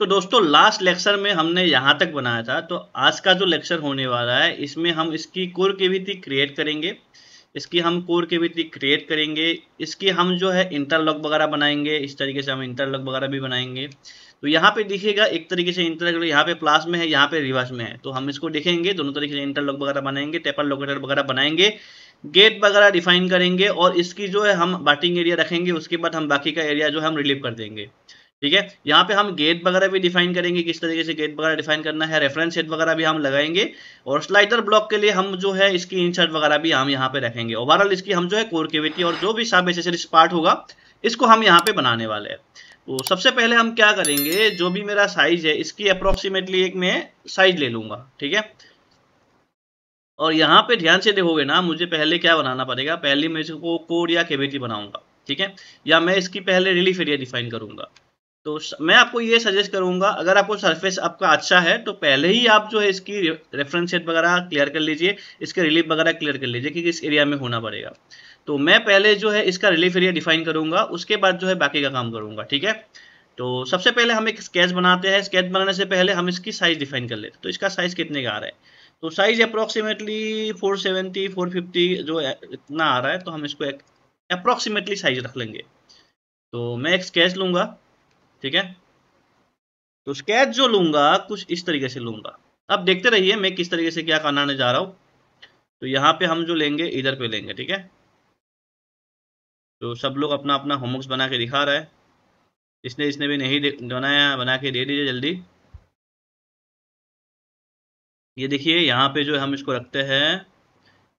तो दोस्तों last lecture में हमने यहाँ तक बनाया था तो आज का जो लेक्चर होने वाला है इसमें हम इसकी कोर केविटी क्रिएट करेंगे इसकी हम कोर केविटी क्रिएट करेंगे इसकी हम जो है इंटरलॉक वगैरह बनाएंगे इस तरीके से हम इंटरलॉक वगैरह भी बनाएंगे तो यहाँ पे देखिएगा एक तरीके से इंटरलॉक यहाँ पे प्लास में है यहाँ पे रिवर्स में है तो हम इसको देखेंगे दोनों तरीके से इंटरलॉक वगैरह बनाएंगे टेपर लोकेटर वगैरह बनाएंगे गेट वगैरह डिफाइन करेंगे और इसकी जो है हम बाटिंग एरिया रखेंगे उसके बाद हम बाकी का एरिया जो है हम रिलीव कर देंगे ठीक है यहाँ पे हम गेट वगैरह भी डिफाइन करेंगे किस तरीके से गेट वगैरह डिफाइन करना है रेफरेंस सेट वगैरह भी हम लगाएंगे और स्लाइडर ब्लॉक के लिए हम जो है इसकी इंसर्ट वगैरह भी हम यहाँ पे रखेंगे ओवरऑल इसकी हम जो है कोरकेविटी और जो भी सब एसेसरी पार्ट होगा इसको हम यहाँ पे बनाने वाले हैं तो सबसे पहले हम क्या करेंगे जो भी मेरा साइज है इसकी अप्रोक्सीमेटली एक मैं साइज ले लूंगा ठीक है और यहाँ पे ध्यान से देखोगे ना मुझे पहले क्या बनाना पड़ेगा पहले मैं इसको कोर या केविटी बनाऊंगा ठीक है या मैं इसकी पहले रिलीफ एरिया डिफाइन करूंगा तो मैं आपको ये सजेस्ट करूंगा अगर आपको सरफेस आपका अच्छा है तो पहले ही आप जो है इसकी रेफरेंस सेट वगैरह क्लियर कर लीजिए इसके रिलीफ वगैरह क्लियर कर लीजिए कि किस एरिया में होना पड़ेगा तो मैं पहले जो है इसका रिलीफ एरिया डिफाइन करूंगा उसके बाद जो है बाकी का काम करूंगा ठीक है तो सबसे पहले हम एक स्केच बनाते हैं स्केच बनाने से पहले हम इसकी साइज डिफाइन कर लेते हैं तो इसका साइज कितने का आ रहा है तो साइज अप्रोक्सीमेटली फोर सेवेंटी जो इतना आ रहा है तो हम इसको अप्रोक्सीमेटली साइज रख लेंगे तो मैं एक स्केच लूंगा ठीक है तो स्केच जो लूंगा कुछ इस तरीके से लूंगा अब देखते रहिए मैं किस तरीके से क्या कराने जा रहा हूं तो यहां पे हम जो लेंगे इधर पे लेंगे ठीक है तो सब लोग अपना अपना होमवर्क बना के दिखा रहे हैं इसने इसने भी नहीं बनाया बना के दे दीजिए जल्दी ये देखिए यहाँ पे जो हम इसको रखते हैं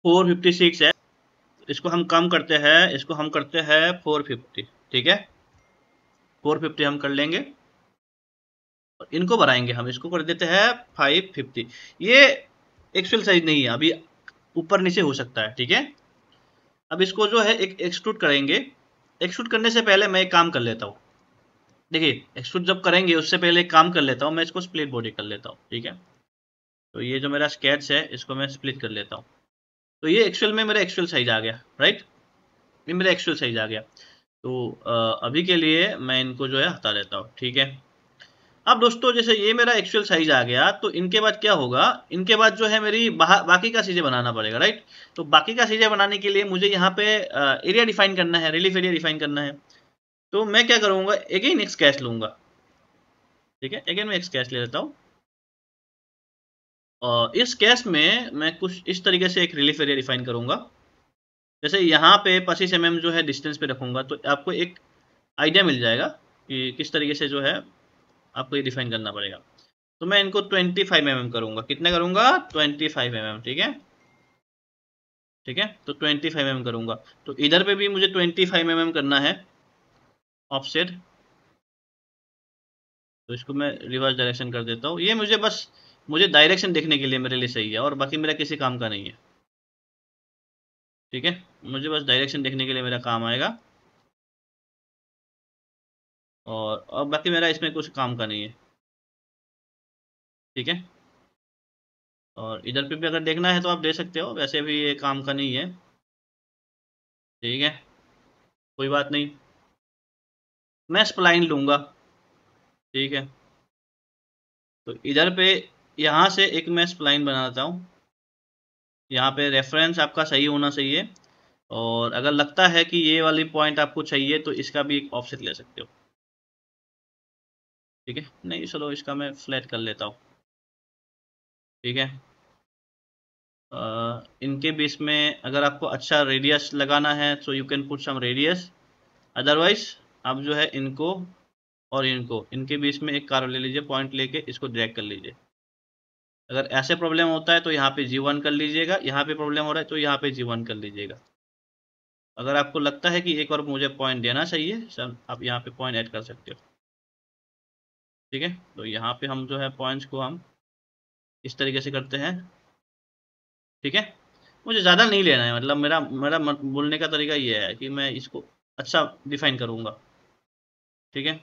फोर फिफ्टी सिक्स है इसको हम कम करते हैं इसको हम करते हैं फोर फिफ्टी ठीक है फोर फिफ्टी हम कर लेंगे और इनको बढ़ाएंगे हम इसको कर देते हैं फाइव फिफ्टी ये एक्चुअल साइज नहीं है अभी ऊपर नीचे हो सकता है ठीक है अब इसको जो है एक एक्सट्रूट करेंगे एक्सट्रूट करने से पहले मैं एक काम कर लेता हूँ देखिए एक्सट्रूट जब करेंगे उससे पहले एक काम कर लेता हूँ मैं इसको स्प्लिट बॉडी कर लेता हूँ ठीक है तो ये जो मेरा स्केच है इसको मैं स्प्लिट कर लेता हूँ तो ये एक्चुअल में मेरा एक्चुअल साइज आ गया राइट ये मेरा एक्चुअल साइज आ गया तो अभी के लिए मैं इनको जो है हटा देता हूँ ठीक है अब दोस्तों जैसे ये मेरा एक्चुअल साइज आ गया तो इनके बाद क्या होगा इनके बाद जो है मेरी बाकी का चीज़ें बनाना पड़ेगा राइट तो बाकी का चीज़ें बनाने के लिए मुझे यहाँ पे एरिया डिफाइन करना है रिलीफ एरिया डिफाइन करना है तो मैं क्या एक ही एक्स कैश लूंगा ठीक है अगेन मैं एक्स कैश ले लेता हूँ और इस कैश में मैं कुछ इस तरीके से एक रिलीफ एरिया डिफाइन करूंगा जैसे यहाँ पे पच्चीस एम जो है डिस्टेंस पे रखूंगा तो आपको एक आइडिया मिल जाएगा कि किस तरीके से जो है आपको ये डिफाइन करना पड़ेगा तो मैं इनको 25 फाइव mm करूँगा कितने करूंगा 25 फाइव mm ठीक है ठीक है तो 25 फाइव mm करूंगा तो इधर पे भी मुझे 25 फाइव mm करना है ऑफसेट तो इसको मैं रिवर्स डायरेक्शन कर देता हूँ ये मुझे बस मुझे डायरेक्शन देखने के लिए मेरे लिए सही है और बाकी मेरा किसी काम का नहीं है ठीक है मुझे बस डायरेक्शन देखने के लिए मेरा काम आएगा और अब बाकी मेरा इसमें कुछ काम का नहीं है ठीक है और इधर पे भी अगर देखना है तो आप दे सकते हो वैसे भी ये काम का नहीं है ठीक है कोई बात नहीं मैं स्प्लाइन लूँगा ठीक है तो इधर पे यहाँ से एक मैं स्प्लाइन बनाता हूँ यहाँ पे रेफरेंस आपका सही होना चाहिए और अगर लगता है कि ये वाली पॉइंट आपको चाहिए तो इसका भी एक ऑप्शन ले सकते हो ठीक है नहीं चलो इसका मैं फ्लैट कर लेता हूँ ठीक है इनके बीच में अगर आपको अच्छा रेडियस लगाना है तो you can put some radius otherwise आप जो है इनको और इनको इनके बीच में एक कार ले लीजिए पॉइंट लेके इसको ड्रैग कर लीजिए अगर ऐसे प्रॉब्लम होता है तो यहाँ पे जी वन कर लीजिएगा यहाँ पे प्रॉब्लम हो रहा है तो यहाँ पे जी वन कर लीजिएगा अगर आपको लगता है कि एक और मुझे पॉइंट देना चाहिए सर आप यहाँ पे पॉइंट ऐड कर सकते हो ठीक है तो यहाँ पे हम जो है पॉइंट्स को हम इस तरीके से करते हैं ठीक है मुझे ज़्यादा नहीं लेना है मतलब मेरा मेरा बोलने का तरीका ये है कि मैं इसको अच्छा डिफाइन करूँगा ठीक है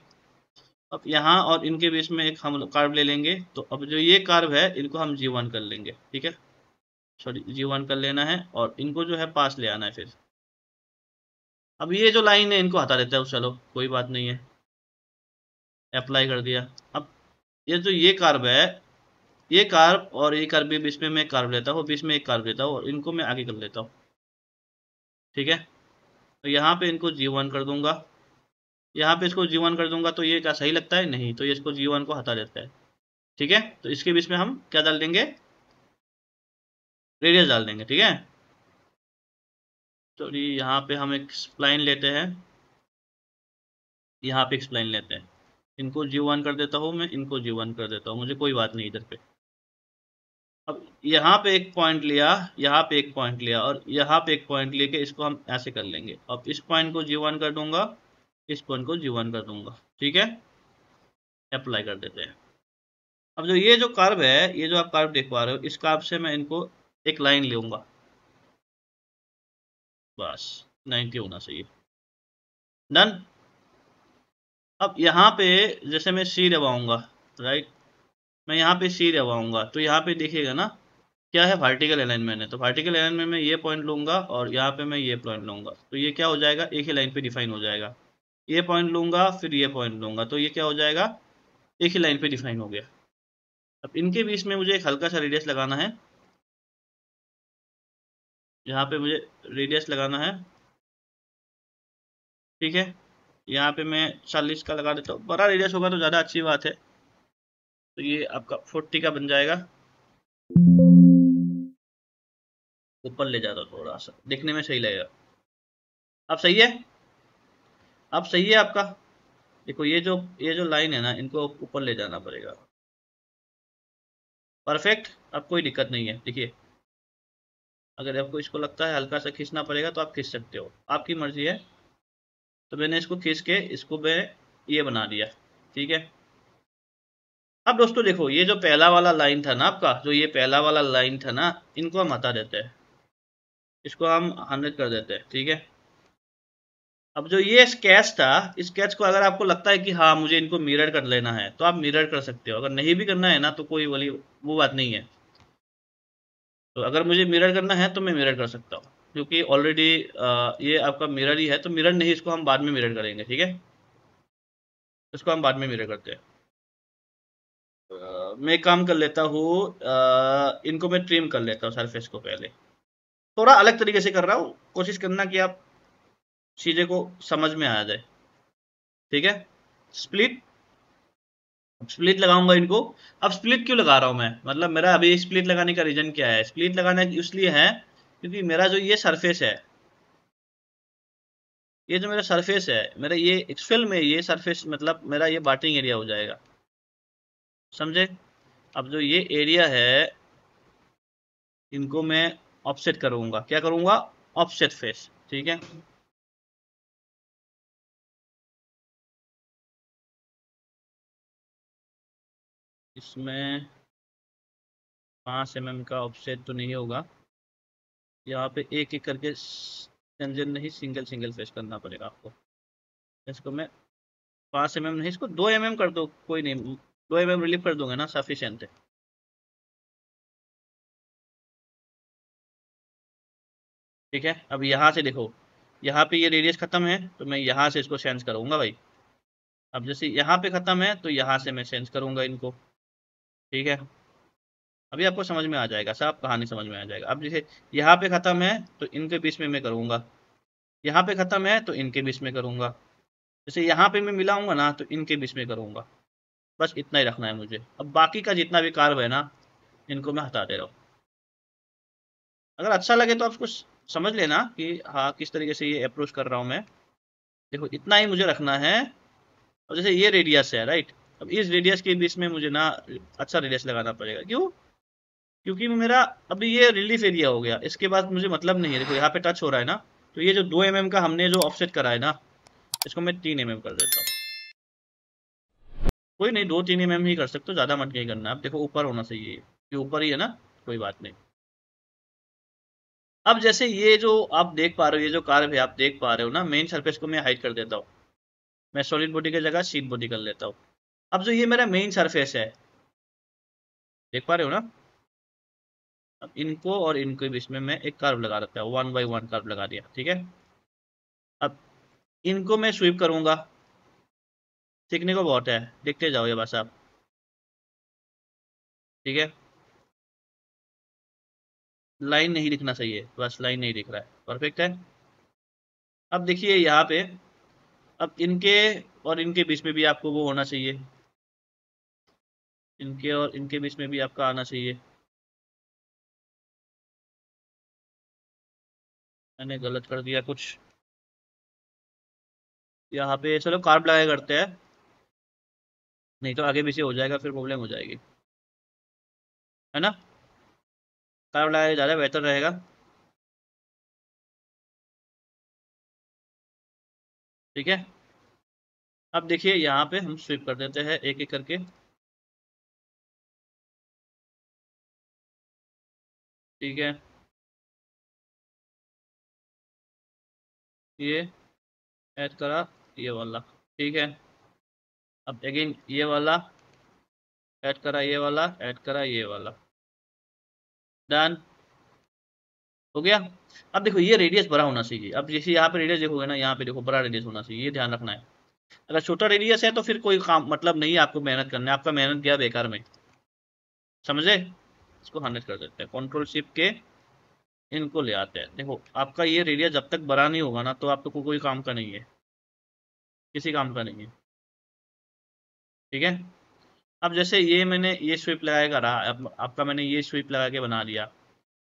अब यहाँ और इनके बीच में एक हम कार्व ले लेंगे तो अब जो ये कार्व है इनको हम जी वन कर लेंगे ठीक है सॉरी जी वन कर लेना है और इनको जो है पास ले आना है फिर अब ये जो लाइन है इनको हटा देते है चलो कोई बात नहीं है अप्लाई कर दिया अब ये जो ये कार्व है ये कार्व और ये कार्व भी बीच में मैं कार्व लेता हूँ बीच में एक कार्व लेता हूँ और इनको मैं आगे कर लेता हूँ ठीक है तो यहाँ पे इनको जी वन कर दूंगा यहाँ पे इसको जीवन कर दूंगा तो ये क्या सही लगता है नहीं तो ये इसको जीवन को हटा देता है ठीक है तो इसके बीच में हम क्या डाल देंगे रेडियस डाल देंगे ठीक है तो यहाँ पे हम एक स्प्लाइन लेते हैं यहाँ पे एक्सप्लाइन लेते हैं इनको जी वन कर देता हूँ मैं इनको जी वन कर देता हूँ मुझे कोई बात नहीं इधर पे अब यहाँ पे एक पॉइंट लिया यहाँ पे एक पॉइंट लिया और यहाँ पे एक पॉइंट लेके इसको हम ऐसे कर लेंगे अब इस पॉइंट को जी वन कर दूंगा इस पॉइंट को जीवन कर दूंगा ठीक है अप्लाई कर देते हैं अब जो ये जो कार्ब है ये जो आप कार्ब देख पा रहे हो इस कार्ब से मैं इनको एक लाइन लूंगा बस नाइन्टी होना चाहिए डन अब यहाँ पे जैसे मैं सी दबाऊंगा राइट मैं यहाँ पे सी दबाऊंगा तो यहाँ पे देखिएगा ना क्या है वर्टिकल अलाइनमेंट है तो वर्टिकल अलाइनमेंट में ये पॉइंट लूंगा और यहाँ पे मैं ये पॉइंट लूंगा तो ये क्या हो जाएगा एक ही लाइन पे डिफाइन हो जाएगा ये पॉइंट लूंगा फिर ये पॉइंट लूंगा तो ये क्या हो जाएगा एक ही लाइन पे डिफाइन हो गया अब इनके बीच में मुझे एक हल्का सा रेडियस लगाना है यहाँ पे मुझे रेडियस लगाना है ठीक है यहाँ पे मैं चालीस का लगा देता हूँ बड़ा रेडियस होगा तो ज़्यादा अच्छी बात है तो ये आपका फोर्टी का बन जाएगा ऊपर ले जाता थोड़ा सा देखने में सही लगेगा अब सही है अब सही है आपका देखो ये जो ये जो लाइन है ना इनको ऊपर ले जाना पड़ेगा परफेक्ट अब कोई दिक्कत नहीं है देखिए अगर आपको इसको लगता है हल्का सा खींचना पड़ेगा तो आप खींच सकते हो आपकी मर्जी है तो मैंने इसको खींच के इसको मैं ये बना दिया ठीक है अब दोस्तों देखो ये जो पहला वाला लाइन था ना आपका जो ये पहला वाला लाइन था ना इनको हम हटा देते हैं इसको हम हंड्रेड कर देते हैं ठीक है अब जो ये स्केच था इस स्केच को अगर आपको लगता है कि हाँ मुझे इनको मिरर कर लेना है तो आप मिरर कर सकते हो अगर नहीं भी करना है ना तो कोई वाली वो बात नहीं है तो अगर मुझे मिरर करना है तो मैं मिरर कर सकता हूँ क्योंकि ऑलरेडी ये आपका मिरर ही है तो मिरर नहीं इसको हम बाद में मिरर करेंगे ठीक है इसको हम बाद में मिरर करते हैं तो मैं काम कर लेता हूँ इनको मैं ट्रिम कर लेता हूँ सरफेस को पहले थोड़ा अलग तरीके से कर रहा हूँ कोशिश करना कि आप चीजें को समझ में आ जाए ठीक है स्प्लिट स्प्लिट लगाऊंगा इनको अब स्प्लिट क्यों लगा रहा हूं मैं मतलब मेरा अभी स्प्लिट लगाने का रीजन क्या है स्प्लिट लगाना इसलिए है क्योंकि मेरा जो ये सरफेस है ये जो मेरा सरफेस है मेरा ये एक्सफिल में ये सरफेस मतलब मेरा ये बाटिंग एरिया हो जाएगा समझे अब जो ये एरिया है इनको मैं ऑफसेट करूंगा क्या करूंगा ऑफसेट फेस ठीक है इसमें पाँच एम एम का ऑफसेट तो नहीं होगा यहाँ पे एक एक करके सेंजन नहीं सिंगल सिंगल फेस करना पड़ेगा आपको इसको मैं पाँच एम एम नहीं इसको दो एम एम कर दो कोई नहीं दो एम एम रिलीफ कर दूंगा ना सफिशेंट है ठीक है अब यहाँ से देखो यहाँ पे ये रेडियस ख़त्म है तो मैं यहाँ से इसको सेंस करूँगा भाई अब जैसे यहाँ पे ख़त्म है तो यहाँ से मैं सेंस करूँगा इनको ठीक है अभी आपको समझ में आ जाएगा साफ कहानी समझ में आ जाएगा अब जैसे यहाँ पे ख़त्म है तो इनके बीच में मैं करूँगा यहाँ पे ख़त्म है तो इनके बीच में करूँगा जैसे यहाँ पे मैं मिलाऊँगा ना तो इनके बीच में करूँगा बस इतना ही रखना है मुझे अब बाकी का जितना भी कार्व है ना इनको मैं हटा दे रहा हूँ अगर अच्छा लगे तो आप कुछ समझ लेना कि हाँ किस तरीके से ये अप्रोच कर रहा हूँ मैं देखो इतना ही मुझे रखना है और जैसे ये रेडियस है राइट अब इस रेडियस के बीच में मुझे ना अच्छा रेडियस लगाना पड़ेगा क्यों क्योंकि मेरा अभी ये रिलीफ एरिया हो गया इसके बाद मुझे मतलब नहीं है देखो यहाँ पे टच हो रहा है ना तो ये जो दो एम mm का हमने जो ऑफसेट करा है ना इसको मैं तीन एम mm कर देता हूँ कोई नहीं दो तीन एम mm ही कर सकते हो ज़्यादा मत नहीं करना आप देखो ऊपर होना चाहिए ये ऊपर ही है ना कोई बात नहीं अब जैसे ये जो आप देख पा रहे हो ये जो कार है आप देख पा रहे हो ना मेन सर्फेस को मैं हाइट कर देता हूँ मैं सॉलिड बॉडी की जगह सीट बॉडी कर लेता हूँ अब जो ये मेरा मेन सरफेस है देख पा रहे हो ना अब इनको और इनके बीच में मैं एक कर्व लगा देता हूँ वन बाई वन कर्व लगा दिया ठीक है अब इनको मैं स्वीप करूँगा सीखने को बहुत है देखते जाओ ये बस आप ठीक है लाइन नहीं दिखना चाहिए बस लाइन नहीं दिख रहा है परफेक्ट है अब देखिए यहाँ पे अब इनके और इनके बीच में भी आपको वो होना चाहिए इनके और इनके बीच में भी आपका आना चाहिए मैंने गलत कर दिया कुछ यहाँ पे चलो कार्ब लगाए करते हैं नहीं तो आगे पीछे हो जाएगा फिर प्रॉब्लम हो जाएगी है ना कार्ब लगाया ज़्यादा बेहतर रहेगा ठीक है अब देखिए यहाँ पे हम स्विप कर देते हैं एक एक करके ठीक है ये ऐड करा ये वाला ठीक है अब अगेन ये वाला ऐड करा ये वाला ऐड करा ये वाला डन हो गया अब देखो ये रेडियस बड़ा होना चाहिए अब जैसे यहाँ पे रेडियस देखोगे ना यहाँ पे देखो बड़ा रेडियस होना चाहिए ये ध्यान रखना है अगर छोटा रेडियस है तो फिर कोई काम मतलब नहीं आपको मेहनत करना है आपका मेहनत गया बेकार में समझे इसको हंड्रेड कर देते हैं कंट्रोल शिप के इनको ले आते हैं देखो आपका ये रेडिया जब तक बड़ा नहीं होगा ना तो आप तो को कोई काम का नहीं है किसी काम का नहीं है ठीक है अब जैसे ये मैंने ये स्वीप लगाया के रहा अब आपका मैंने ये स्वीप लगा के बना लिया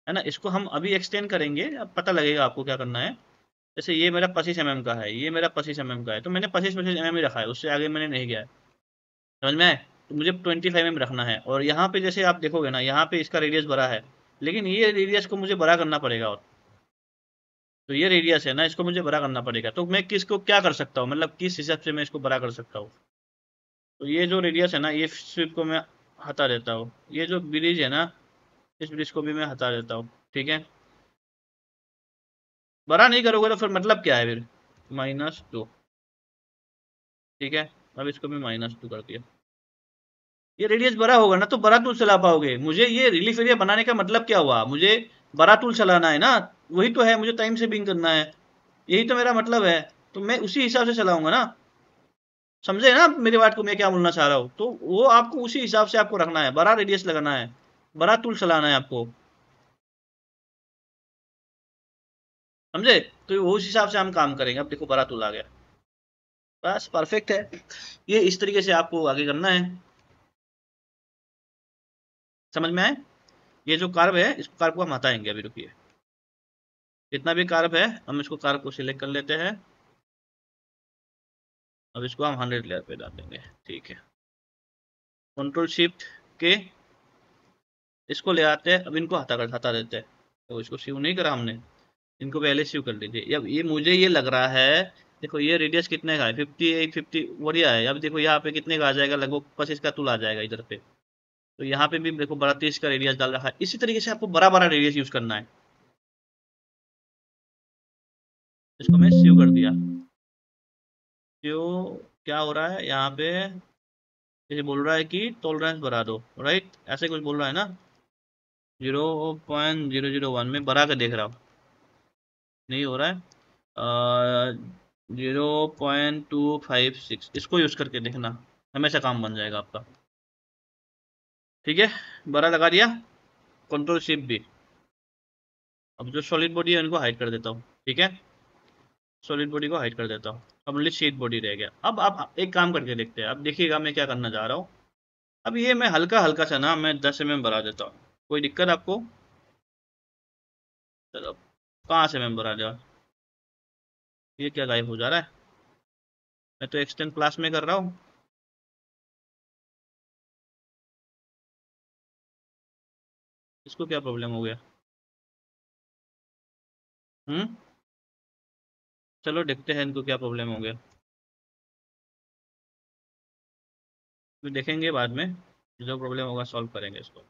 है ना इसको हम अभी एक्सटेंड करेंगे अब पता लगेगा आपको क्या करना है जैसे ये मेरा पच्चीस एम mm का है ये मेरा पच्चीस एम mm का है तो मैंने पच्चीस पच्चीस एम mm ही रखा है उससे आगे मैंने नहीं गया है समझ में आए तो मुझे 25 एम रखना है और यहाँ पे जैसे आप देखोगे ना यहाँ पे इसका रेडियस बड़ा है लेकिन ये रेडियस को मुझे बड़ा करना पड़ेगा और तो ये रेडियस है ना इसको मुझे बड़ा करना पड़ेगा तो मैं किस को क्या कर सकता हूँ मतलब किस हिसाब से मैं इसको बड़ा कर सकता हूँ तो ये जो रेडियस है ना ये स्वीप को मैं हटा देता हूँ ये जो ब्रिज है ना इस ब्रिज को भी मैं हटा देता हूँ ठीक है बड़ा नहीं करोगे तो फिर मतलब क्या है फिर माइनस टू ठीक है अब इसको भी माइनस टू कर दिया ये रेडियस बड़ा होगा ना तो बड़ा टूल चला पाओगे मुझे ये रिलीफ एरिया बनाने का मतलब क्या हुआ मुझे बड़ा टूल चलाना है ना वही तो है मुझे टाइम सेविंग करना है यही तो मेरा मतलब है तो मैं उसी हिसाब से चलाऊंगा ना समझे ना मेरी बात को मैं क्या बोलना चाह रहा हूँ तो वो आपको उसी हिसाब से आपको रखना है बड़ा रेडियस लगाना है बड़ा टूल चलाना है आपको समझे तो वो उस हिसाब से हम काम करेंगे अब देखो बड़ा टूल आ गया बस परफेक्ट है ये इस तरीके से आपको आगे करना है समझ में आए ये जो कार्ब है इसको कार्ब को हम हटाएंगे अभी रुकिए जितना भी कार्ब है हम इसको कार्ब को सिलेक्ट कर लेते हैं अब इसको हम हंड्रेड लेयर पे डाल देंगे ठीक है कंट्रोल शिफ्ट के इसको ले आते हैं अब इनको हटा कर हटा देते हैं तो इसको सीव नहीं करा हमने इनको पहले सीव कर लीजिए अब ये मुझे ये लग रहा है देखो ये रेडियस कितने का है फिफ्टी एट फिफ्टी बढ़िया है अब देखो यहाँ पे कितने का आ जाएगा लगभग पच्चीस का तुल आ जाएगा इधर पे तो यहाँ पे भी देखो बड़ा तेज का रेडियस डाल रखा है इसी तरीके से आपको बड़ा बड़ा रेडियस यूज करना है इसको मैं सेव कर दिया सेव क्या हो रहा है यहाँ पे ये बोल रहा है कि टॉलरेंस बढ़ा दो राइट ऐसे कुछ बोल रहा है ना zero point zero zero one में बढ़ा कर देख रहा हूँ नहीं हो रहा है zero point two five six इसको यूज़ करके देखना हमेशा काम बन जाएगा आपका ठीक है बड़ा लगा दिया कंट्रोल शिप भी अब जो सॉलिड बॉडी है उनको हाइड कर देता हूँ ठीक है सॉलिड बॉडी को हाइड कर देता हूँ कम्प्लीट शीट बॉडी रह गया अब आप एक काम करके देखते हैं अब देखिएगा मैं क्या करना चाह रहा हूँ अब ये मैं हल्का हल्का सा ना मैं दस एम एम भरा देता हूँ कोई दिक्कत आपको चलो कहाँ एम एम बढ़ा दिया ये क्या गायब हो जा रहा है मैं तो एक्सटेंड क्लास में कर रहा हूँ इसको क्या प्रॉब्लम हो गया हम्म चलो देखते हैं इनको क्या प्रॉब्लम हो गया तो देखेंगे बाद में जो प्रॉब्लम होगा सॉल्व करेंगे इसको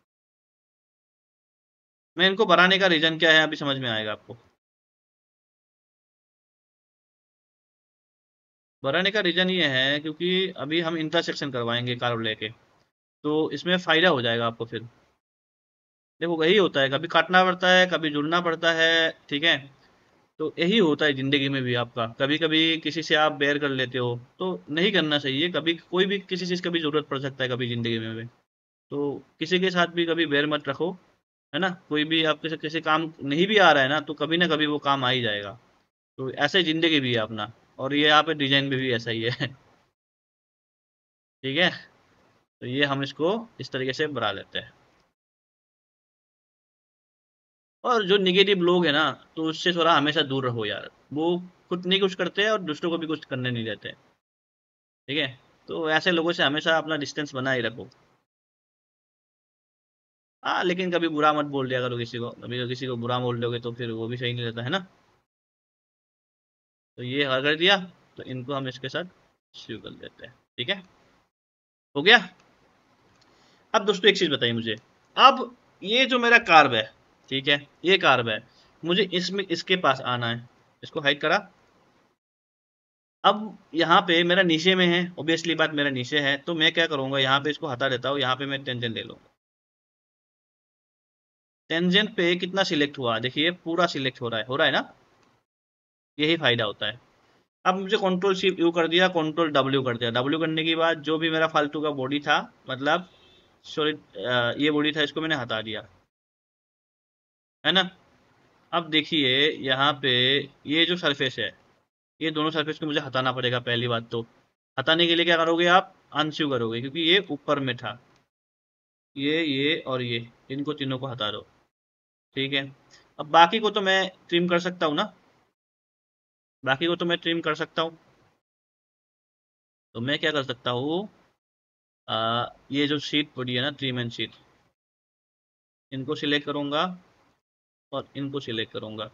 मैं इनको बनाने का रीजन क्या है अभी समझ में आएगा आपको बनाने का रीजन ये है क्योंकि अभी हम इंटरसेक्शन करवाएंगे कार लेके तो इसमें फ़ायदा हो जाएगा आपको फिर देखो यही होता है कभी काटना पड़ता है कभी जुड़ना पड़ता है ठीक है तो यही होता है ज़िंदगी में भी आपका कभी कभी किसी से आप बैर कर लेते हो तो नहीं करना चाहिए कभी कोई भी किसी चीज़ का भी ज़रूरत पड़ सकता है कभी ज़िंदगी में भी तो किसी के साथ भी कभी बैर मत रखो है ना कोई भी आपके साथ किसी काम नहीं भी आ रहा है ना तो कभी ना कभी वो काम आ ही जाएगा तो ऐसे ज़िंदगी भी है अपना और ये यहाँ पे डिजाइन में भी ऐसा ही है ठीक है तो ये हम इसको इस तरीके से बना लेते हैं और जो निगेटिव लोग हैं ना तो उससे थोड़ा हमेशा दूर रहो यार वो खुद नहीं कुछ करते हैं और दूसरों को भी कुछ करने नहीं देते ठीक है तो ऐसे लोगों से हमेशा अपना डिस्टेंस बना ही रखो हाँ लेकिन कभी बुरा मत बोल दिया करो किसी को कभी किसी को बुरा बोल दोगे तो फिर वो भी सही नहीं रहता है ना तो ये कर दिया तो इनको हम इसके साथ शुरू कर देते हैं ठीक है हो गया अब दोस्तों एक चीज बताइए मुझे अब ये जो मेरा कार्ब है ठीक है ये कार्ब है मुझे इसमें इसके पास आना है इसको हाइक करा अब यहाँ पे मेरा नीचे में है ओबियसली बात मेरा नीचे है तो मैं क्या करूंगा यहाँ पे इसको हटा देता हूँ यहाँ पे मैं टेंजेंट ले लूंगा टेंजेंट पे कितना सिलेक्ट हुआ देखिए पूरा सिलेक्ट हो रहा है हो रहा है ना यही फायदा होता है अब मुझे कंट्रोल सी यू कर दिया कंट्रोल डब्ल्यू कर दिया डब्ल्यू करने के बाद जो भी मेरा फालतू का बॉडी था मतलब सॉरी ये बॉडी था इसको मैंने हटा दिया है ना अब देखिए यहाँ पे ये जो सरफेस है ये दोनों सरफेस को मुझे हटाना पड़ेगा पहली बात तो हटाने के लिए क्या करोगे आप अनस्यू करोगे क्योंकि ये ऊपर में था ये ये और ये इनको तीनों को हटा दो ठीक है अब बाकी को तो मैं ट्रिम कर सकता हूँ ना बाकी को तो मैं ट्रिम कर सकता हूँ तो मैं क्या कर सकता हूँ ये जो शीट पड़ी है ना ट्रिम एंड शीट इनको सिलेक्ट करूँगा और इनको सिलेक्ट करूँगा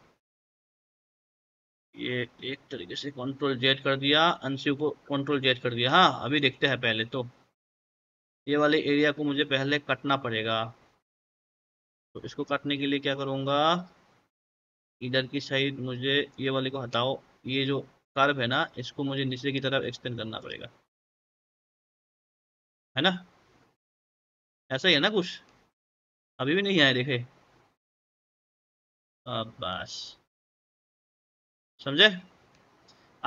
ये एक तरीके से कंट्रोल जेड कर दिया अंशु को कंट्रोल जेड कर दिया हाँ अभी देखते हैं पहले तो ये वाले एरिया को मुझे पहले कटना पड़ेगा तो इसको काटने के लिए क्या करूँगा इधर की साइड मुझे ये वाले को हटाओ ये जो कर्व है ना इसको मुझे नीचे की तरफ एक्सटेंड करना पड़ेगा है ना ऐसा ही है ना कुछ अभी भी नहीं आए देखे अब बस समझे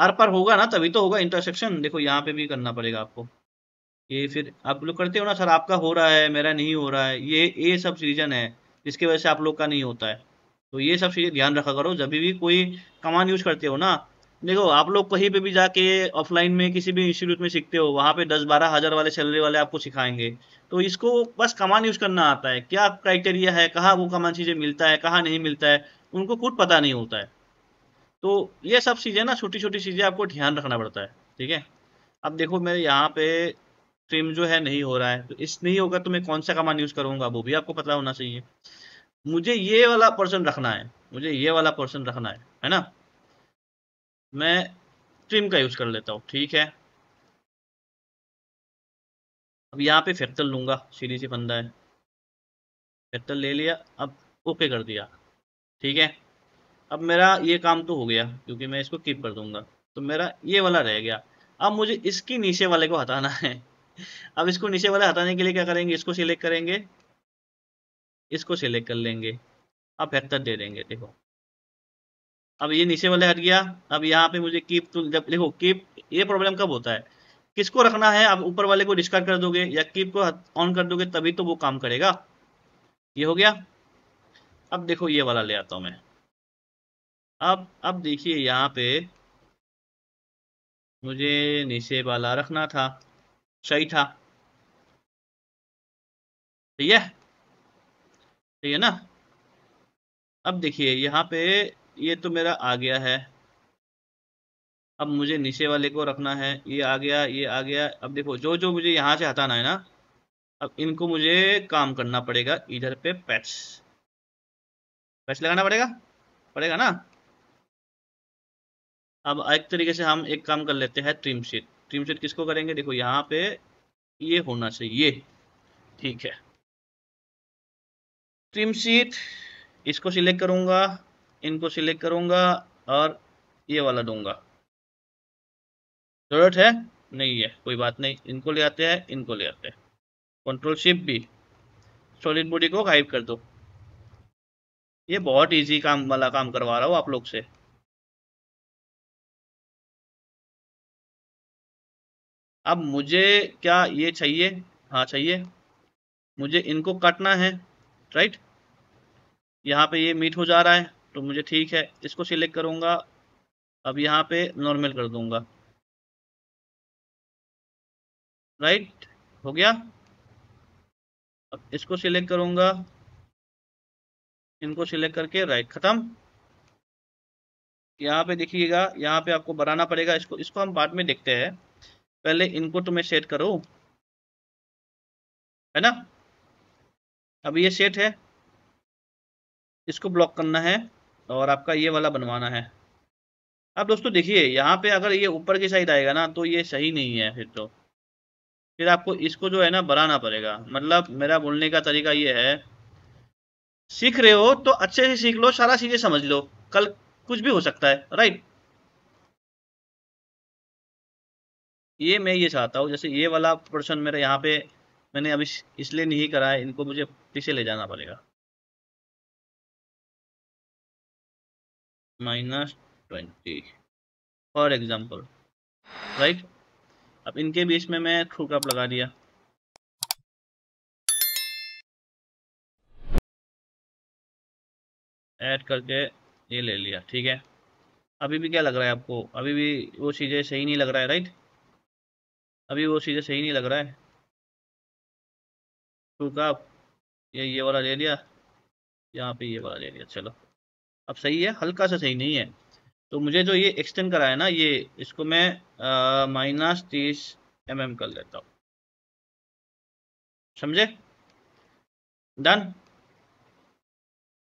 आर पार होगा ना तभी तो होगा इंटरसेक्शन देखो यहाँ पे भी करना पड़ेगा आपको ये फिर आप लोग करते हो ना सर आपका हो रहा है मेरा नहीं हो रहा है ये ये सब रीजन है जिसकी वजह से आप लोग का नहीं होता है तो ये सब चीज़ें ध्यान रखा करो जब भी कोई कमान यूज करते हो ना देखो आप लोग कहीं पे भी जाके ऑफलाइन में किसी भी इंस्टीट्यूट में सीखते हो वहाँ पे दस बारह हज़ार वाले सैलरी वाले आपको सिखाएंगे तो इसको बस कमान यूज़ करना आता है क्या क्राइटेरिया है कहाँ वो कमान चीज़ें मिलता है कहाँ नहीं मिलता है उनको खुद पता नहीं होता है तो ये सब चीज़ें ना छोटी छोटी चीज़ें आपको ध्यान रखना पड़ता है ठीक है अब देखो मेरे यहाँ पे ट्रिम जो है नहीं हो रहा है तो इस नहीं होगा तो मैं कौन सा कमान यूज़ करूँगा वो भी आपको पता होना चाहिए मुझे ये वाला पर्सन रखना है मुझे ये वाला पर्सन रखना है है ना मैं ट्रिम का यूज़ कर लेता हूँ ठीक है अब यहाँ पे फेक्टर लूंगा सीधी सी फंदा है फैक्टल ले लिया अब ओके कर दिया ठीक है अब मेरा ये काम तो हो गया क्योंकि मैं इसको कीप कर दूंगा तो मेरा ये वाला रह गया अब मुझे इसकी नीचे वाले को हटाना है अब इसको नीचे वाले हटाने के लिए क्या करेंगे इसको सिलेक्ट करेंगे इसको सिलेक्ट कर लेंगे अब फैक्टर दे देंगे देखो अब ये नीचे वाले हट गया अब यहाँ पे मुझे कीप तो जब देखो कीप ये प्रॉब्लम कब होता है किसको रखना है आप ऊपर वाले को डिस्कार्ड कर दोगे या कीप को ऑन कर दोगे तभी तो वो काम करेगा ये हो गया अब देखो ये वाला ले आता हूं मैं अब अब देखिए यहाँ पे मुझे नीचे वाला रखना था सही था ठीक है ठीक है ना अब देखिए यहाँ पे ये तो मेरा आ गया है अब मुझे नीचे वाले को रखना है ये आ गया ये आ गया अब देखो जो जो मुझे यहाँ से हटाना है ना अब इनको मुझे काम करना पड़ेगा इधर पे पैच पैच लगाना पड़ेगा पड़ेगा ना अब एक तरीके से हम एक काम कर लेते हैं ट्रिम शीट ट्रिम शीट किसको करेंगे देखो यहाँ पे ये होना चाहिए ठीक है ट्रिम शीट इसको सिलेक्ट करूंगा इनको सिलेक्ट करूंगा और ये वाला दूंगा जरूरत है नहीं है कोई बात नहीं इनको ले आते हैं इनको ले आते हैं कंट्रोल शिप भी सॉलिड बॉडी को गाइब कर दो ये बहुत इजी काम वाला काम करवा रहा हूँ आप लोग से अब मुझे क्या ये चाहिए हाँ चाहिए मुझे इनको काटना है राइट यहाँ पे ये मीट हो जा रहा है तो मुझे ठीक है इसको सिलेक्ट करूँगा अब यहाँ पे नॉर्मल कर दूंगा राइट हो गया अब इसको सिलेक्ट करूँगा इनको सिलेक्ट करके राइट ख़त्म यहाँ पे देखिएगा यहाँ पे आपको बनाना पड़ेगा इसको इसको हम बाद में देखते हैं पहले इनको तो मैं सेट करूँ है ना अब ये सेट है इसको ब्लॉक करना है और आपका ये वाला बनवाना है अब दोस्तों देखिए यहाँ पे अगर ये ऊपर की साइड आएगा ना तो ये सही नहीं है फिर तो फिर आपको इसको जो है ना बनाना पड़ेगा मतलब मेरा बोलने का तरीका ये है सीख रहे हो तो अच्छे से सीख लो सारा चीजें समझ लो कल कुछ भी हो सकता है राइट ये मैं ये चाहता हूँ जैसे ये वाला पोर्शन मेरा यहाँ पे मैंने अभी इसलिए नहीं करा है इनको मुझे पीछे ले जाना पड़ेगा minus twenty for example right अब इनके बीच में मैं थ्रू कप लगा दिया ऐड करके ये ले लिया ठीक है अभी भी क्या लग रहा है आपको अभी भी वो चीज़ें सही नहीं लग रहा है राइट अभी वो चीज़ें सही नहीं लग रहा है ठूक आप ये ये वाला ले लिया यहाँ पे ये वाला ले लिया चलो अब सही है हल्का सा सही नहीं है तो मुझे जो ये एक्सटेंड करा है ना ये इसको मैं माइनस तीस एम एम कर लेता हूँ समझे डन